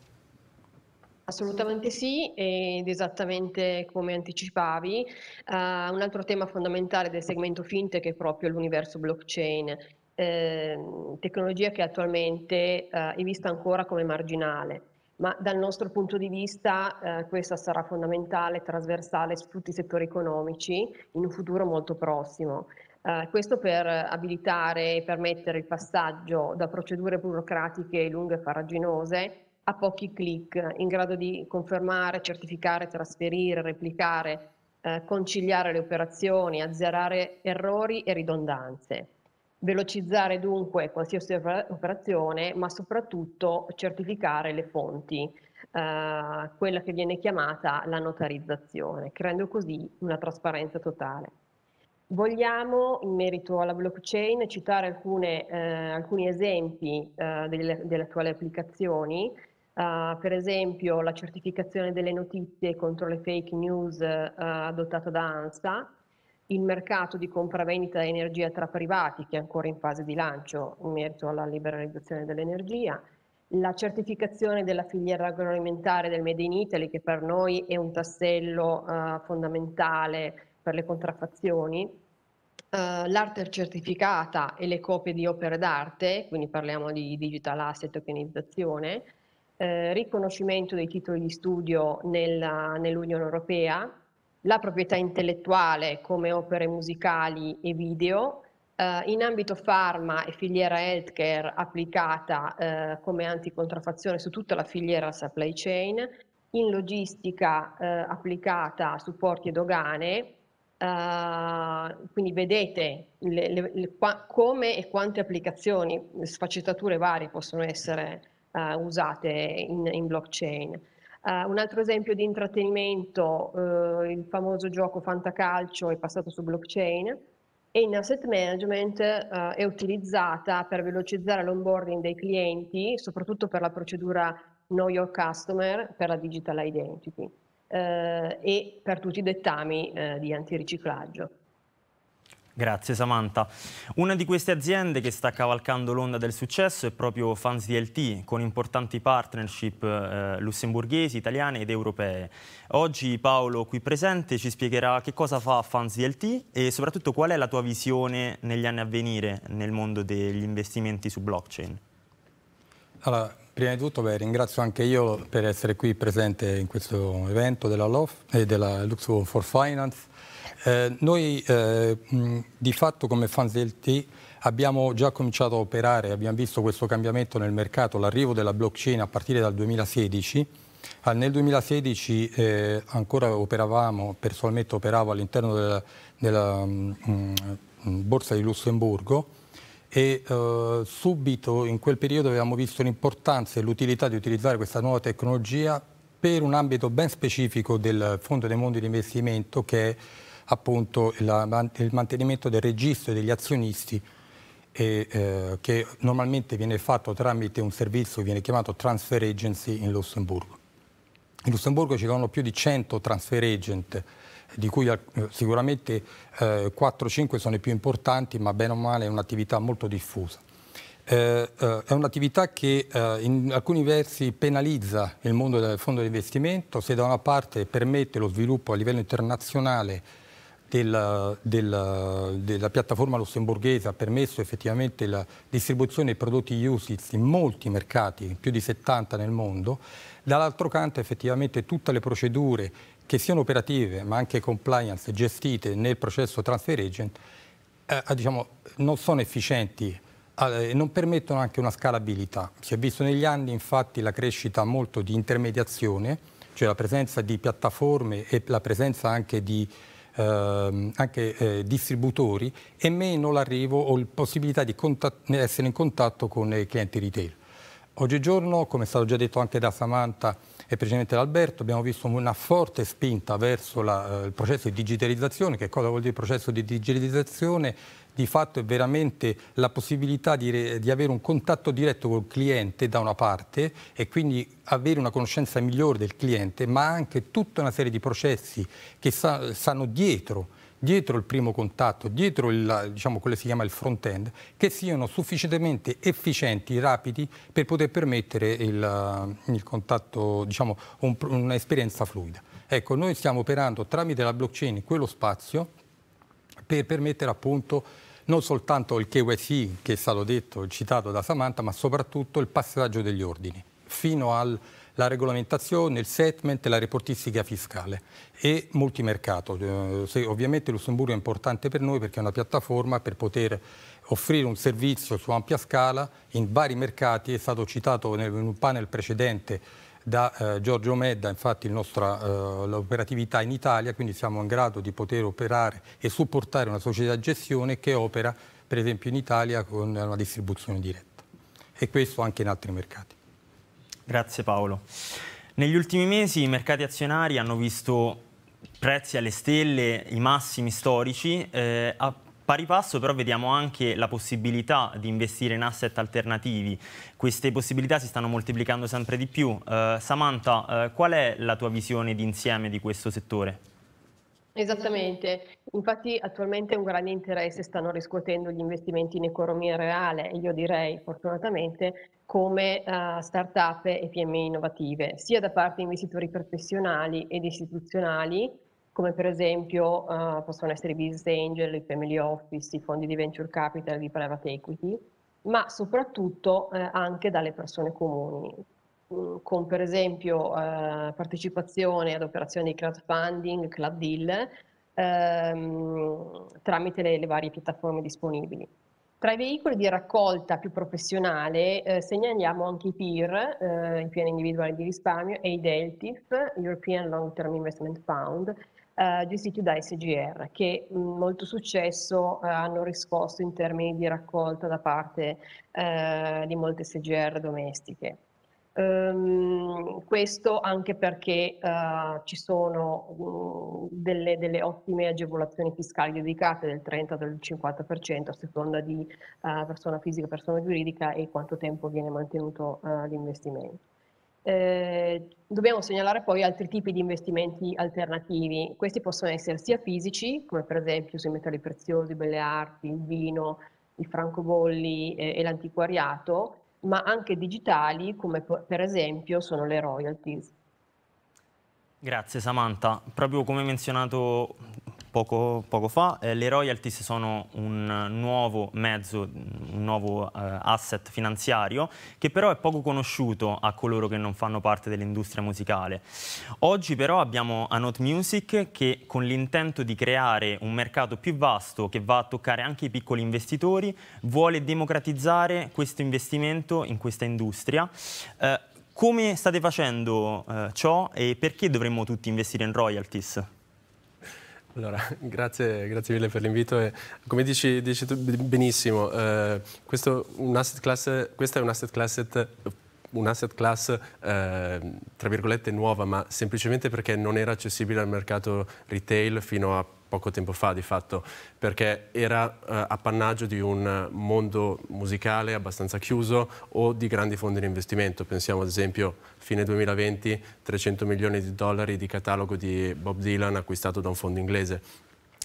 Assolutamente sì, ed esattamente come anticipavi, uh, un altro tema fondamentale del segmento fintech è proprio l'universo blockchain, eh, tecnologia che attualmente uh, è vista ancora come marginale, ma dal nostro punto di vista uh, questa sarà fondamentale, trasversale su tutti i settori economici in un futuro molto prossimo. Eh, questo per abilitare e permettere il passaggio da procedure burocratiche lunghe e farraginose a pochi clic, in grado di confermare, certificare, trasferire, replicare, eh, conciliare le operazioni, azzerare errori e ridondanze velocizzare dunque qualsiasi operazione, ma soprattutto certificare le fonti, eh, quella che viene chiamata la notarizzazione, creando così una trasparenza totale. Vogliamo, in merito alla blockchain, citare alcune, eh, alcuni esempi eh, delle, delle, attuali applicazioni, uh, per esempio la certificazione delle notizie contro le fake news uh, adottata da ANSA, il mercato di compravendita di energia tra privati che è ancora in fase di lancio in merito alla liberalizzazione dell'energia, la certificazione della filiera agroalimentare del Made in Italy che per noi è un tassello uh, fondamentale per le contraffazioni eh, l'arte certificata e le copie di opere d'arte, quindi parliamo di digital asset tokenizzazione, eh, riconoscimento dei titoli di studio nella, nell'Unione Europea, la proprietà intellettuale come opere musicali e video, eh, in ambito farma e filiera healthcare applicata eh, come anticontraffazione su tutta la filiera supply chain, in logistica eh, applicata a supporti e dogane, Uh, quindi vedete le, le, le, qua, come e quante applicazioni, sfaccettature varie possono essere uh, usate in, in blockchain. Uh, un altro esempio di intrattenimento, il famoso gioco Fantacalcio è passato su blockchain e in asset management è utilizzata per velocizzare l'onboarding dei clienti, soprattutto per la procedura Know Your Customer per la digital identity eh, e per tutti i dettami eh, di antiriciclaggio. Grazie Samantha. Una di queste aziende che sta cavalcando l'onda del successo è proprio Fans DLT, con importanti partnership eh, lussemburghesi, italiane ed europee. Oggi Paolo, qui presente, ci spiegherà che cosa fa Fans DLT e soprattutto qual è la tua visione negli anni a venire nel mondo degli investimenti su blockchain. Allora, Prima di tutto beh, ringrazio anche io per essere qui presente in questo evento della LOF e della Lux for Finance. Eh, noi eh, di fatto come fans del T abbiamo già cominciato a operare, abbiamo visto questo cambiamento nel mercato, l'arrivo della blockchain a partire dal 2016. Ah, nel 2016 eh, ancora operavamo, personalmente operavo all'interno della, della mh, borsa di Lussemburgo e eh, subito in quel periodo avevamo visto l'importanza e l'utilità di utilizzare questa nuova tecnologia per un ambito ben specifico del Fondo dei Mondi di Investimento che è appunto il, il mantenimento del registro degli azionisti e, eh, che normalmente viene fatto tramite un servizio che viene chiamato Transfer Agency in Lussemburgo. In Lussemburgo ci sono più di 100 transfer agent di cui eh, sicuramente 4-5 eh, sono i più importanti, ma bene o male è un'attività molto diffusa. Eh, eh, è un'attività che in alcuni versi penalizza il mondo del fondo di investimento, se da una parte permette lo sviluppo a livello internazionale del, del, della piattaforma lussemburghese ha permesso effettivamente la distribuzione di prodotti USIS in molti mercati, più di 70 nel mondo, dall'altro canto effettivamente tutte le procedure che siano operative ma anche compliance gestite nel processo transfer agent eh, eh diciamo, non sono efficienti eh, e non permettono anche una scalabilità. Si è visto negli anni infatti la crescita molto di intermediazione, cioè la presenza di piattaforme e la presenza anche di Ehm, anche eh, distributori e meno l'arrivo o la possibilità di essere in contatto con eh, i clienti retail. Oggigiorno, come è stato già detto anche da Samantha, e precisamente l'Alberto, abbiamo visto una forte spinta verso la, eh, il processo di digitalizzazione. Che cosa vuol dire il processo di digitalizzazione? Di fatto è veramente la possibilità di, di avere un contatto diretto col cliente da una parte e quindi avere una conoscenza migliore del cliente, ma anche tutta una serie di processi che stanno dietro dietro il primo contatto, dietro il, diciamo, quello che si chiama il front-end, che siano sufficientemente efficienti, rapidi, per poter permettere il, eh, il contatto, diciamo, un, un'esperienza fluida. Ecco, noi stiamo operando tramite la blockchain in quello spazio per permettere appunto non soltanto il KYC che è stato detto, citato da Samantha, ma soprattutto il passaggio degli ordini fino al la regolamentazione, il settlement e la reportistica fiscale e multimercato. Eh, ovviamente Lussemburgo è importante per noi perché è una piattaforma per poter offrire un servizio su ampia scala in vari mercati, è stato citato in un panel precedente da eh, Giorgio Medda, infatti nostra, eh, l'operatività in Italia, quindi siamo in grado di poter operare e supportare una società di gestione che opera per esempio in Italia con una distribuzione diretta e questo anche in altri mercati. Grazie Paolo. Negli ultimi mesi i mercati azionari hanno visto prezzi alle stelle, i massimi storici, eh, a pari passo però vediamo anche la possibilità di investire in asset alternativi. Queste possibilità si stanno moltiplicando sempre di più. Eh, Samantha, eh, qual è la tua visione d'insieme di questo settore? Esattamente, infatti attualmente un grande interesse stanno riscuotendo gli investimenti in economia reale e io direi fortunatamente come uh, start-up e PMI innovative, sia da parte di investitori professionali ed istituzionali, come per esempio uh, possono essere i business angel, i family office, i fondi di venture capital, di private equity, ma soprattutto eh, anche dalle persone comuni con per esempio eh, partecipazione ad operazioni di crowdfunding, club deal, ehm, tramite le, le, varie piattaforme disponibili. Tra i veicoli di raccolta più professionale eh, segnaliamo anche i PIR, eh, i piani individuali di risparmio, e i DELTIF, European Long Term Investment Fund, eh, gestiti da SGR, che molto successo eh, hanno riscosso in termini di raccolta da parte eh, di molte SGR domestiche. Um, questo anche perché uh, ci sono um, delle, delle, ottime agevolazioni fiscali dedicate del 30 del 50% a seconda di uh, persona fisica, persona giuridica e quanto tempo viene mantenuto uh, l'investimento. Eh, dobbiamo segnalare poi altri tipi di investimenti alternativi. Questi possono essere sia fisici, come per esempio sui metalli preziosi, belle arti, il vino, i francobolli eh, e l'antiquariato, ma anche digitali, come per esempio sono le royalties. Grazie Samantha. Proprio come menzionato poco, poco fa. Eh, le royalties sono un nuovo mezzo, un nuovo eh, asset finanziario che però è poco conosciuto a coloro che non fanno parte dell'industria musicale. Oggi però abbiamo Anot Music che con l'intento di creare un mercato più vasto che va a toccare anche i piccoli investitori vuole democratizzare questo investimento in questa industria. Eh, come state facendo eh, ciò e perché dovremmo tutti investire in royalties? Allora, grazie, grazie, mille per l'invito. Come dici, dici, tu benissimo, eh, questo, class, questa è un asset class, un asset class eh, tra virgolette nuova, ma semplicemente perché non era accessibile al mercato retail fino a poco tempo fa di fatto, perché era eh, appannaggio di un mondo musicale abbastanza chiuso o di grandi fondi di investimento. Pensiamo ad esempio fine 2020 300 milioni di dollari di catalogo di Bob Dylan acquistato da un fondo inglese.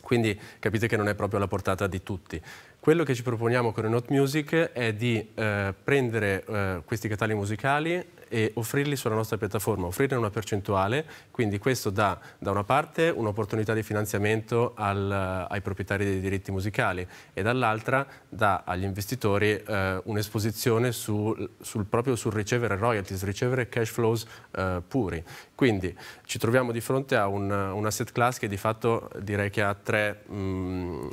Quindi capite che non è proprio alla portata di tutti. Quello che ci proponiamo con Note Music è di eh, prendere eh, questi cataloghi musicali e offrirli sulla nostra piattaforma, offrirne una percentuale, quindi questo dà da una parte un'opportunità di finanziamento al, eh, ai proprietari dei diritti musicali e dall'altra dà agli investitori eh, un'esposizione su, sul, proprio sul ricevere royalties, ricevere cash flows eh, puri. Quindi ci troviamo di fronte a un, un, asset class che di fatto direi che ha tre... Mh, mm,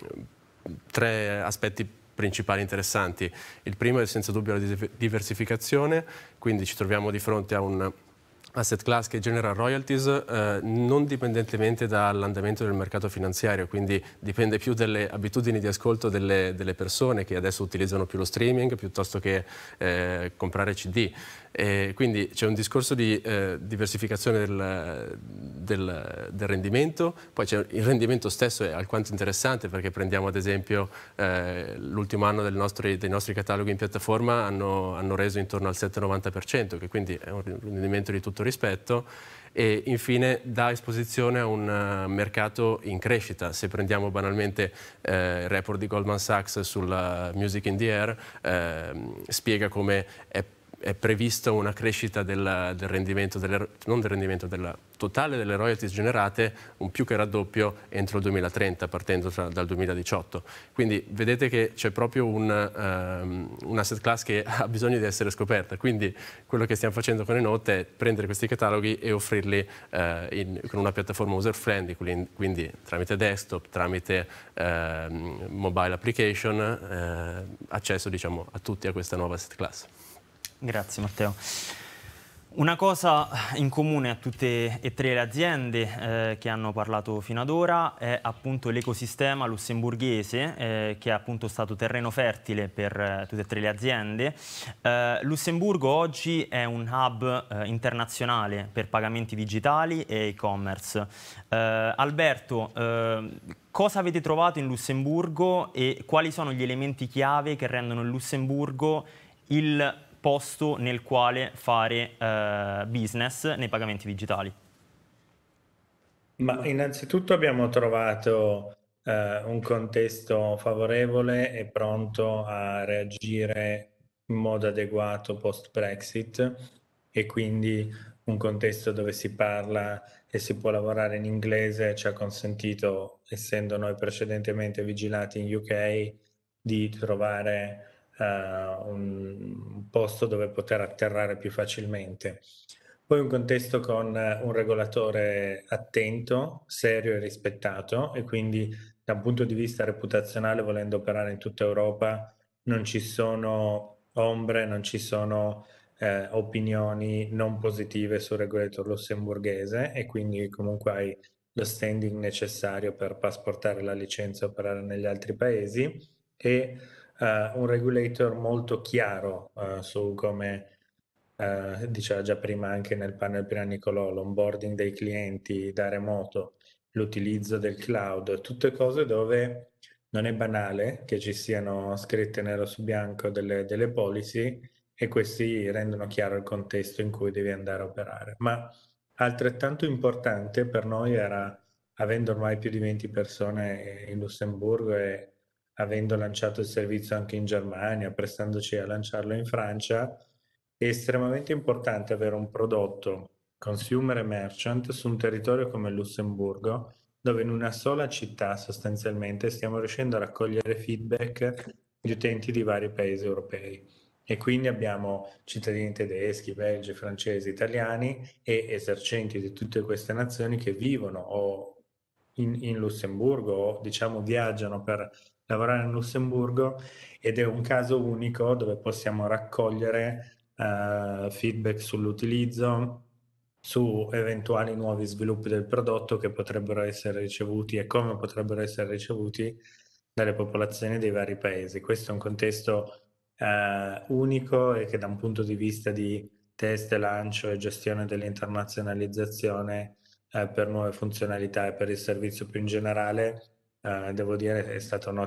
tre aspetti principali interessanti. Il primo è senza dubbio la diversificazione, quindi ci troviamo di fronte a un asset class che genera royalties eh, non dipendentemente dall'andamento del mercato finanziario, quindi dipende più dalle abitudini di ascolto delle, delle, persone che adesso utilizzano più lo streaming piuttosto che eh, comprare CD. E quindi c'è un discorso di eh, diversificazione del, del, del, rendimento, poi c'è, il rendimento stesso è alquanto interessante perché prendiamo ad esempio eh, l'ultimo anno nostri, dei nostri cataloghi in piattaforma hanno, hanno reso intorno al 7-90%, che quindi è un rendimento di tutto molto rispetto e infine dà esposizione a un eh, mercato in crescita. Se prendiamo banalmente eh, il report di Goldman Sachs sulla Music in the Air, eh, spiega come è è prevista una crescita del, del rendimento, delle, non del rendimento, del totale delle royalties generate, un più che raddoppio entro il 2030, partendo tra, dal 2018. Quindi vedete che c'è proprio un, um, un, asset class che ha bisogno di essere scoperta. Quindi quello che stiamo facendo con Enote è prendere questi cataloghi e offrirli uh, in, con una piattaforma user-friendly, quindi, tramite desktop, tramite uh, mobile application, uh, accesso diciamo, a tutti a questa nuova asset class. Grazie Matteo. Una cosa in comune a tutte e tre le aziende eh, che hanno parlato fino ad ora è appunto l'ecosistema lussemburghese eh, che è appunto stato terreno fertile per eh, tutte e tre le aziende. Eh, Lussemburgo oggi è un hub eh, internazionale per pagamenti digitali e e-commerce. Eh, Alberto, cosa avete trovato in Lussemburgo e quali sono gli elementi chiave che rendono il Lussemburgo il posto nel quale fare eh, business nei pagamenti digitali? Ma innanzitutto abbiamo trovato eh, un contesto favorevole e pronto a reagire in modo adeguato post Brexit e quindi un contesto dove si parla e si può lavorare in inglese ci ha consentito, essendo noi precedentemente vigilati in UK, di trovare eh, un posto dove poter atterrare più facilmente. Poi un contesto con eh, un regolatore attento, serio e rispettato e quindi da un punto di vista reputazionale, volendo operare in tutta Europa, non ci sono ombre, non ci sono eh, opinioni non positive sul regolatore lussemburghese e quindi comunque hai lo standing necessario per trasportare la licenza e operare negli altri paesi e uh, un regulator molto chiaro uh, su come, uh, diceva già prima anche nel panel prima Piranicolò, l'onboarding dei clienti da remoto, l'utilizzo del cloud, tutte cose dove non è banale che ci siano scritte nero su bianco delle, delle policy e questi rendono chiaro il contesto in cui devi andare a operare. Ma altrettanto importante per noi era, avendo ormai più di 20 persone in Lussemburgo e avendo lanciato il servizio anche in Germania, prestandoci a lanciarlo in Francia, è estremamente importante avere un prodotto consumer e merchant su un territorio come Lussemburgo, dove in una sola città sostanzialmente stiamo riuscendo a raccogliere feedback di utenti di vari paesi europei. E quindi abbiamo cittadini tedeschi, belgi, francesi, italiani e esercenti di tutte queste nazioni che vivono o in, in Lussemburgo o diciamo viaggiano per lavorare in Lussemburgo ed è un caso unico dove possiamo raccogliere uh, feedback sull'utilizzo, su eventuali nuovi sviluppi del prodotto che potrebbero essere ricevuti e come potrebbero essere ricevuti dalle popolazioni dei vari paesi. Questo è un contesto eh, unico e che da un punto di vista di test, lancio e gestione dell'internazionalizzazione eh, per nuove funzionalità e per il servizio più in generale eh, devo dire è stato eh, un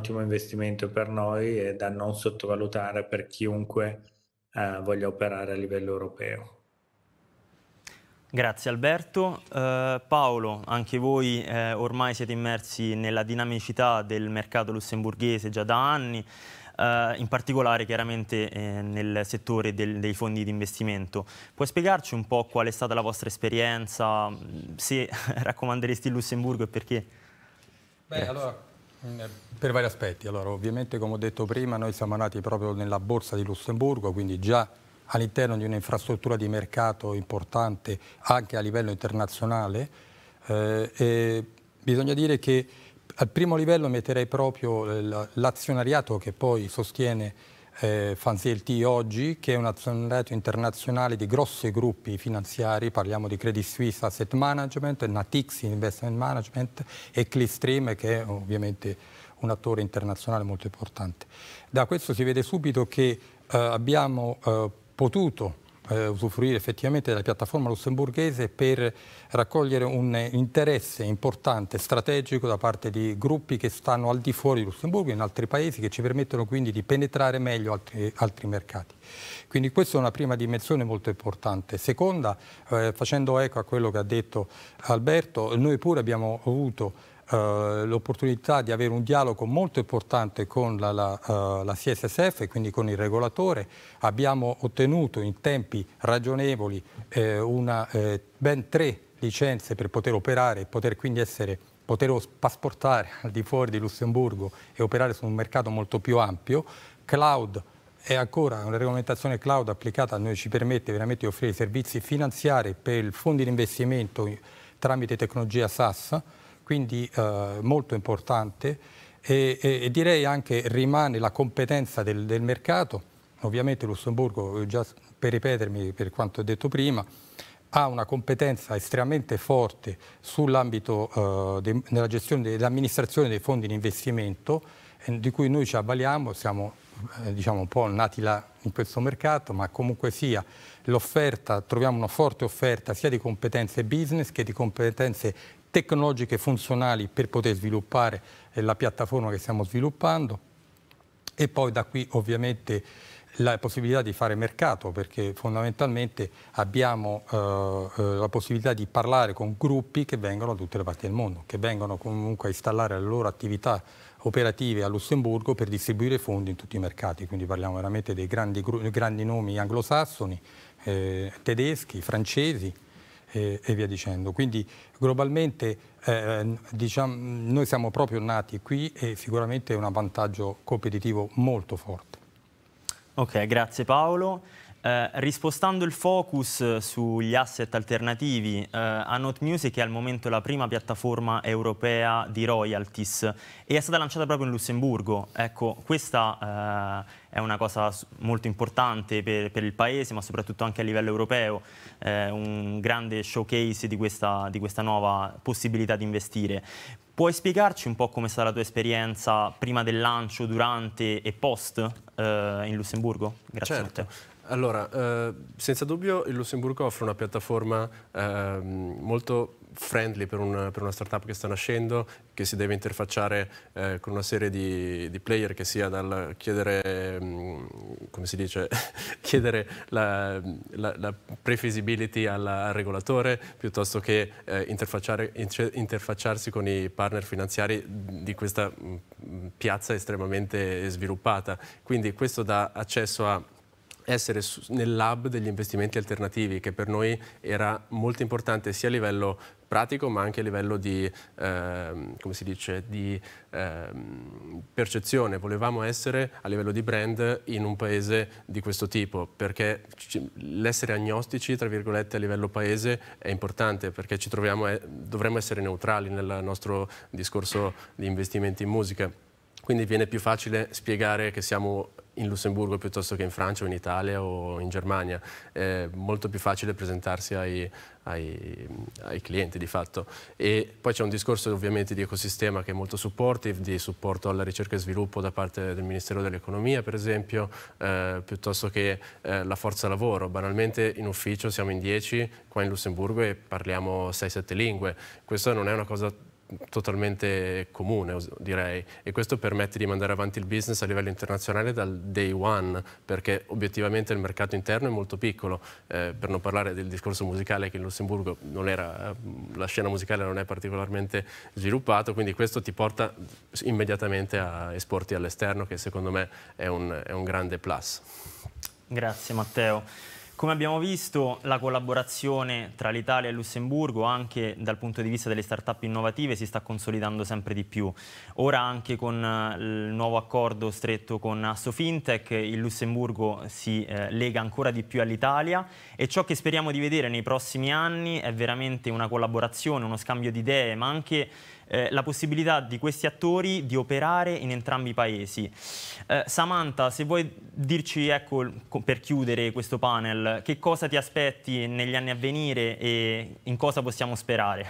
ottimo investimento per noi e da non sottovalutare per chiunque eh, voglia operare a livello europeo. Grazie Alberto. Uh, Paolo, anche voi eh, ormai siete immersi nella dinamicità del mercato lussemburghese già da anni eh, in particolare chiaramente eh, nel settore del, dei fondi di investimento. Puoi spiegarci un po' qual è stata la vostra esperienza, mm, se raccomanderesti il Lussemburgo e perché? Beh, allora, mm, eh, per vari aspetti. Allora, ovviamente, come ho detto prima, noi siamo nati proprio nella borsa di Lussemburgo, quindi già all'interno di un'infrastruttura di mercato importante anche a livello internazionale. Eh, bisogna dire che al primo livello metterei proprio eh, l'azionariato che poi sostiene eh, FanZLT oggi, che è un azionariato internazionale di grossi gruppi finanziari, parliamo di Credit Suisse Asset Management, Natix Investment Management e Clistream che è ovviamente un attore internazionale molto importante. Da questo si vede subito che eh, abbiamo eh, potuto eh, usufruire effettivamente della piattaforma lussemburghese per raccogliere un interesse importante, strategico da parte di gruppi che stanno al di fuori di Lussemburgo, in altri paesi, che ci permettono quindi di penetrare meglio altri, altri mercati. Quindi questa è una prima dimensione molto importante. Seconda, eh, facendo eco a quello che ha detto Alberto, noi pure abbiamo avuto eh, l'opportunità di avere un dialogo molto importante con la, la, uh, la CSSF, quindi con il regolatore. Abbiamo ottenuto in tempi ragionevoli eh, una, eh, ben tre licenze per poter operare e poter quindi essere poter pasportare al di fuori di Lussemburgo e operare su un mercato molto più ampio. Cloud è ancora una regolamentazione cloud applicata a noi ci permette veramente di offrire servizi finanziari per fondi di investimento tramite tecnologia SaaS quindi eh, molto importante e, e, e, direi anche rimane la competenza del, del mercato. Ovviamente Lussemburgo, già per ripetermi per quanto detto prima, ha una competenza estremamente forte sull'ambito eh, de, gestione dell'amministrazione dei fondi di investimento eh, di cui noi ci avvaliamo, siamo eh, diciamo un po' nati là in questo mercato, ma comunque sia l'offerta, troviamo una forte offerta sia di competenze business che di competenze tecnologiche funzionali per poter sviluppare eh, la piattaforma che stiamo sviluppando e poi da qui ovviamente la possibilità di fare mercato perché fondamentalmente abbiamo eh, eh, la possibilità di parlare con gruppi che vengono da tutte le parti del mondo, che vengono comunque a installare le loro attività operative a Lussemburgo per distribuire fondi in tutti i mercati, quindi parliamo veramente dei grandi, grandi nomi anglosassoni, eh, tedeschi, francesi, e, e via dicendo. Quindi globalmente eh, diciamo, noi siamo proprio nati qui e sicuramente è un vantaggio competitivo molto forte. Ok, grazie Paolo. Eh, rispostando il focus eh, sugli asset alternativi, eh, Anot Music è al momento la prima piattaforma europea di royalties e è stata lanciata proprio in Lussemburgo. Ecco, questa eh, è una cosa molto importante per, per, il paese, ma soprattutto anche a livello europeo, eh, un grande showcase di questa, di questa nuova possibilità di investire. Puoi spiegarci un po' come è stata la tua esperienza prima del lancio, durante e post eh, in Lussemburgo? Grazie certo. a te. Certo. Allora, eh, senza dubbio il Lussemburgo offre una piattaforma eh, molto friendly per una, per una, startup che sta nascendo, che si deve interfacciare eh, con una serie di, di, player che sia dal chiedere, mm, come si dice, chiedere la, la, la prefeasibility al, al, regolatore, piuttosto che eh, interfacciarsi con i partner finanziari di questa mh, mm, piazza estremamente sviluppata. Quindi questo dà accesso a essere nel lab degli investimenti alternativi che per noi era molto importante sia a livello pratico ma anche a livello di, eh, come si dice, di eh, percezione. Volevamo essere a livello di brand in un paese di questo tipo perché l'essere agnostici, tra virgolette, a livello paese è importante perché ci troviamo, eh, dovremmo essere neutrali nel nostro discorso di investimenti in musica quindi viene più facile spiegare che siamo in Lussemburgo piuttosto che in Francia o in Italia o in Germania. È molto più facile presentarsi ai, ai, ai clienti di fatto. E poi c'è un discorso ovviamente di ecosistema che è molto supportive, di supporto alla ricerca e sviluppo da parte del Ministero dell'Economia per esempio, eh, piuttosto che eh, la forza lavoro. Banalmente in ufficio siamo in 10 qua in Lussemburgo e parliamo 6-7 lingue. Questa non è una cosa totalmente comune, direi, e questo permette di mandare avanti il business a livello internazionale dal day one, perché obiettivamente il mercato interno è molto piccolo, eh, per non parlare del discorso musicale che in Lussemburgo era, eh, la scena musicale non è particolarmente sviluppata, quindi questo ti porta immediatamente a esporti all'esterno, che secondo me è un, è un grande plus. Grazie Matteo. Come abbiamo visto, la collaborazione tra l'Italia e il Lussemburgo, anche dal punto di vista delle start-up innovative, si sta consolidando sempre di più. Ora anche con eh, il nuovo accordo stretto con Asso Fintech, il Lussemburgo si eh, lega ancora di più all'Italia e ciò che speriamo di vedere nei prossimi anni è veramente una collaborazione, uno scambio di idee, ma anche eh, la possibilità di questi attori di operare in entrambi i paesi. Eh, Samantha, se vuoi dirci, ecco, per chiudere questo panel, che cosa ti aspetti negli anni a venire e in cosa possiamo sperare?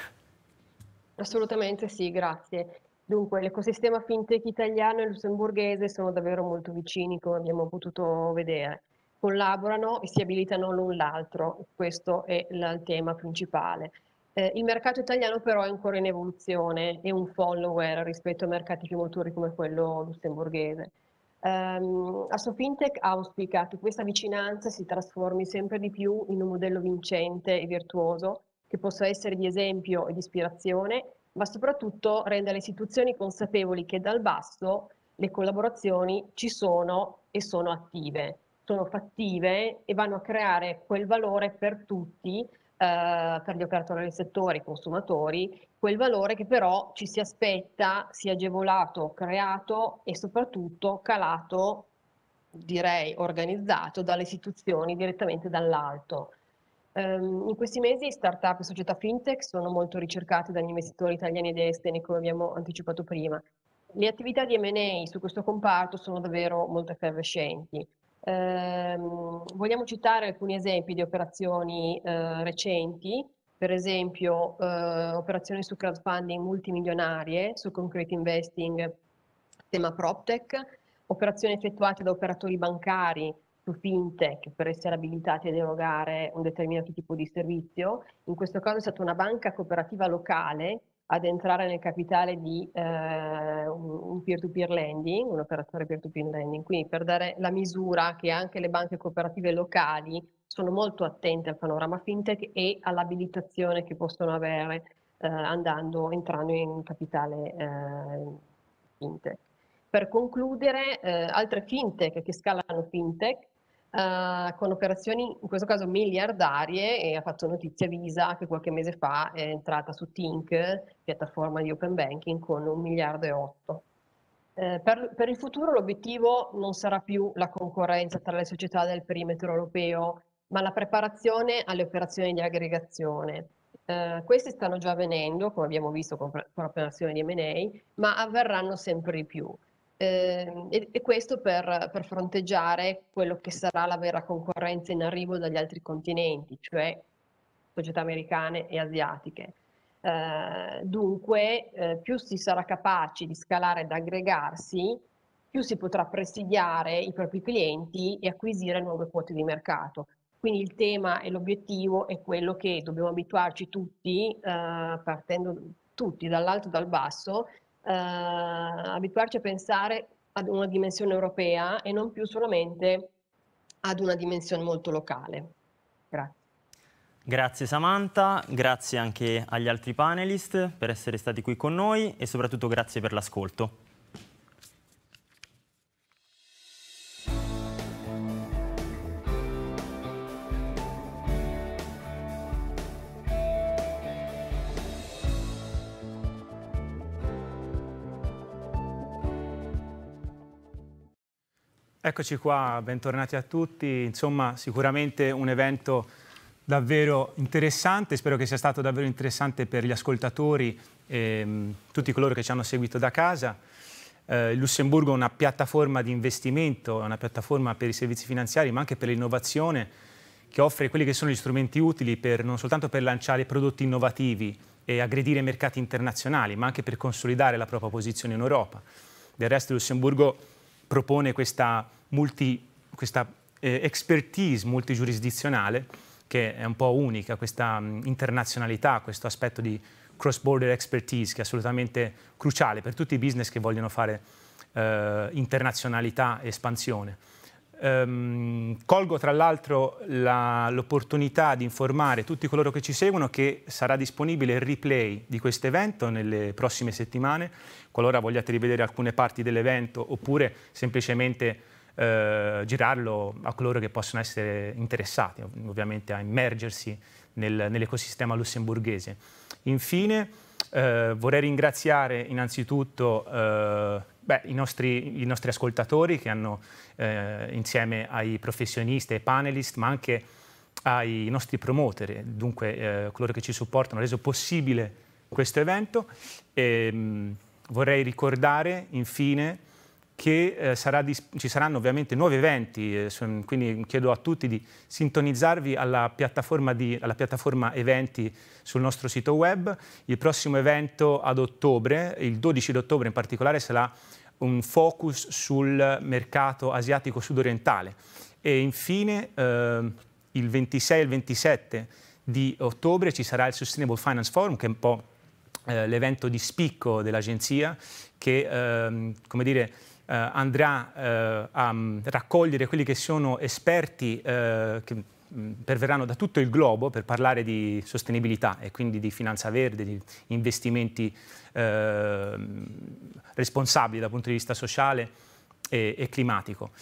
Assolutamente sì, grazie. Dunque, l'ecosistema fintech italiano e lussemburghese sono davvero molto vicini, come abbiamo potuto vedere. Collaborano e si abilitano l'un l'altro, questo è il tema principale. Eh, il mercato italiano però è ancora in evoluzione e un follower rispetto a mercati più maturi come quello lussemburghese. Um, ehm, Assofintech auspica che questa vicinanza si trasformi sempre di più in un modello vincente e virtuoso che possa essere di esempio e di ispirazione, ma soprattutto renda le istituzioni consapevoli che dal basso le collaborazioni ci sono e sono attive, sono fattive e vanno a creare quel valore per tutti eh, per gli operatori del settore, i consumatori, quel valore che però ci si aspetta sia agevolato, creato e soprattutto calato, direi organizzato dalle istituzioni direttamente dall'alto. Um, in questi mesi startup e società fintech sono molto ricercate dagli investitori italiani ed esteri, come abbiamo anticipato prima. Le attività di MA su questo comparto sono davvero molto effervescenti. Eh, vogliamo citare alcuni esempi di operazioni eh, recenti, per esempio eh, operazioni su crowdfunding multimilionarie, su concrete investing tema PropTech, operazioni effettuate da operatori bancari su fintech per essere abilitati ad erogare un determinato tipo di servizio. In questo caso è stata una banca cooperativa locale ad entrare nel capitale di eh, un peer-to-peer lending, un operatore peer-to-peer lending, quindi per dare la misura che anche le banche cooperative locali sono molto attente al panorama fintech e all'abilitazione che possono avere eh, andando, entrando in capitale eh, fintech. Per concludere, eh, altre fintech che scalano fintech uh, con operazioni in questo caso miliardarie e ha fatto notizia Visa che qualche mese fa è entrata su Tink, piattaforma di open banking, con un miliardo e otto. Eh, per, per, il futuro l'obiettivo non sarà più la concorrenza tra le società del perimetro europeo, ma la preparazione alle operazioni di aggregazione. Eh, queste stanno già avvenendo, come abbiamo visto con, con operazioni di M&A, ma avverranno sempre di più. Eh, e, e, questo per, per, fronteggiare quello che sarà la vera concorrenza in arrivo dagli altri continenti, cioè società americane e asiatiche. Eh, dunque, eh, più si sarà capaci di scalare ed aggregarsi, più si potrà presidiare i propri clienti e acquisire nuove quote di mercato. Quindi il tema e l'obiettivo è quello che dobbiamo abituarci tutti, eh, partendo tutti dall'alto e dal basso, eh, abituarci a pensare ad una dimensione europea e non più solamente ad una dimensione molto locale. Grazie. Grazie Samantha, grazie anche agli altri panelist per essere stati qui con noi e soprattutto grazie per l'ascolto. Eccoci qua, bentornati a tutti. Insomma, sicuramente un evento davvero interessante, spero che sia stato davvero interessante per gli ascoltatori e mm, tutti coloro che ci hanno seguito da casa. Eh, Lussemburgo è una piattaforma di investimento, è una piattaforma per i servizi finanziari, ma anche per l'innovazione, che offre quelli che sono gli strumenti utili per, non soltanto per lanciare prodotti innovativi e aggredire mercati internazionali, ma anche per consolidare la propria posizione in Europa. Del resto Lussemburgo propone questa multi, questa eh, expertise multigiurisdizionale che è un po' unica, questa mh, mm, internazionalità, questo aspetto di cross-border expertise che è assolutamente cruciale per tutti i business che vogliono fare eh, internazionalità e espansione. Ehm, colgo tra l'altro l'opportunità di informare tutti coloro che ci seguono che sarà disponibile il replay di questo evento nelle prossime settimane, qualora vogliate rivedere alcune parti dell'evento oppure semplicemente eh, girarlo a coloro che possono essere interessati, ovviamente a immergersi nel, nell'ecosistema lussemburghese. Infine eh, vorrei ringraziare innanzitutto eh, beh, i, nostri, i, nostri, ascoltatori che hanno eh, insieme ai professionisti, ai panelist, ma anche ai nostri promoter, dunque eh, coloro che ci supportano, reso possibile questo evento. E, ehm, mh, vorrei ricordare infine che eh, sarà ci saranno ovviamente nuovi eventi, eh, quindi chiedo a tutti di sintonizzarvi alla piattaforma, di, alla piattaforma, eventi sul nostro sito web. Il prossimo evento ad ottobre, il 12 ottobre in particolare, sarà un focus sul mercato asiatico sudorientale. E infine eh, il 26 e il 27 di ottobre ci sarà il Sustainable Finance Forum, che è un po' eh, l'evento di spicco dell'agenzia, che, ehm, come dire, eh, andrà eh, a mm, raccogliere quelli che sono esperti eh, che mm, perverranno da tutto il globo per parlare di sostenibilità e quindi di finanza verde, di investimenti responsabili dal punto di vista sociale e, e climatico.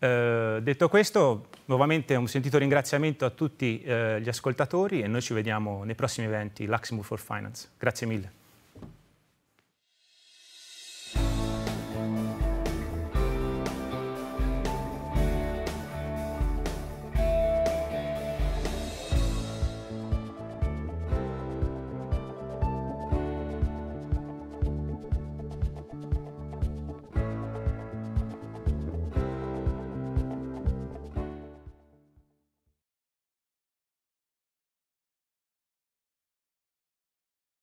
Eh, detto questo, nuovamente un sentito ringraziamento a tutti eh, gli ascoltatori e noi ci vediamo nei prossimi eventi, l'Aximu for Finance. Grazie mille.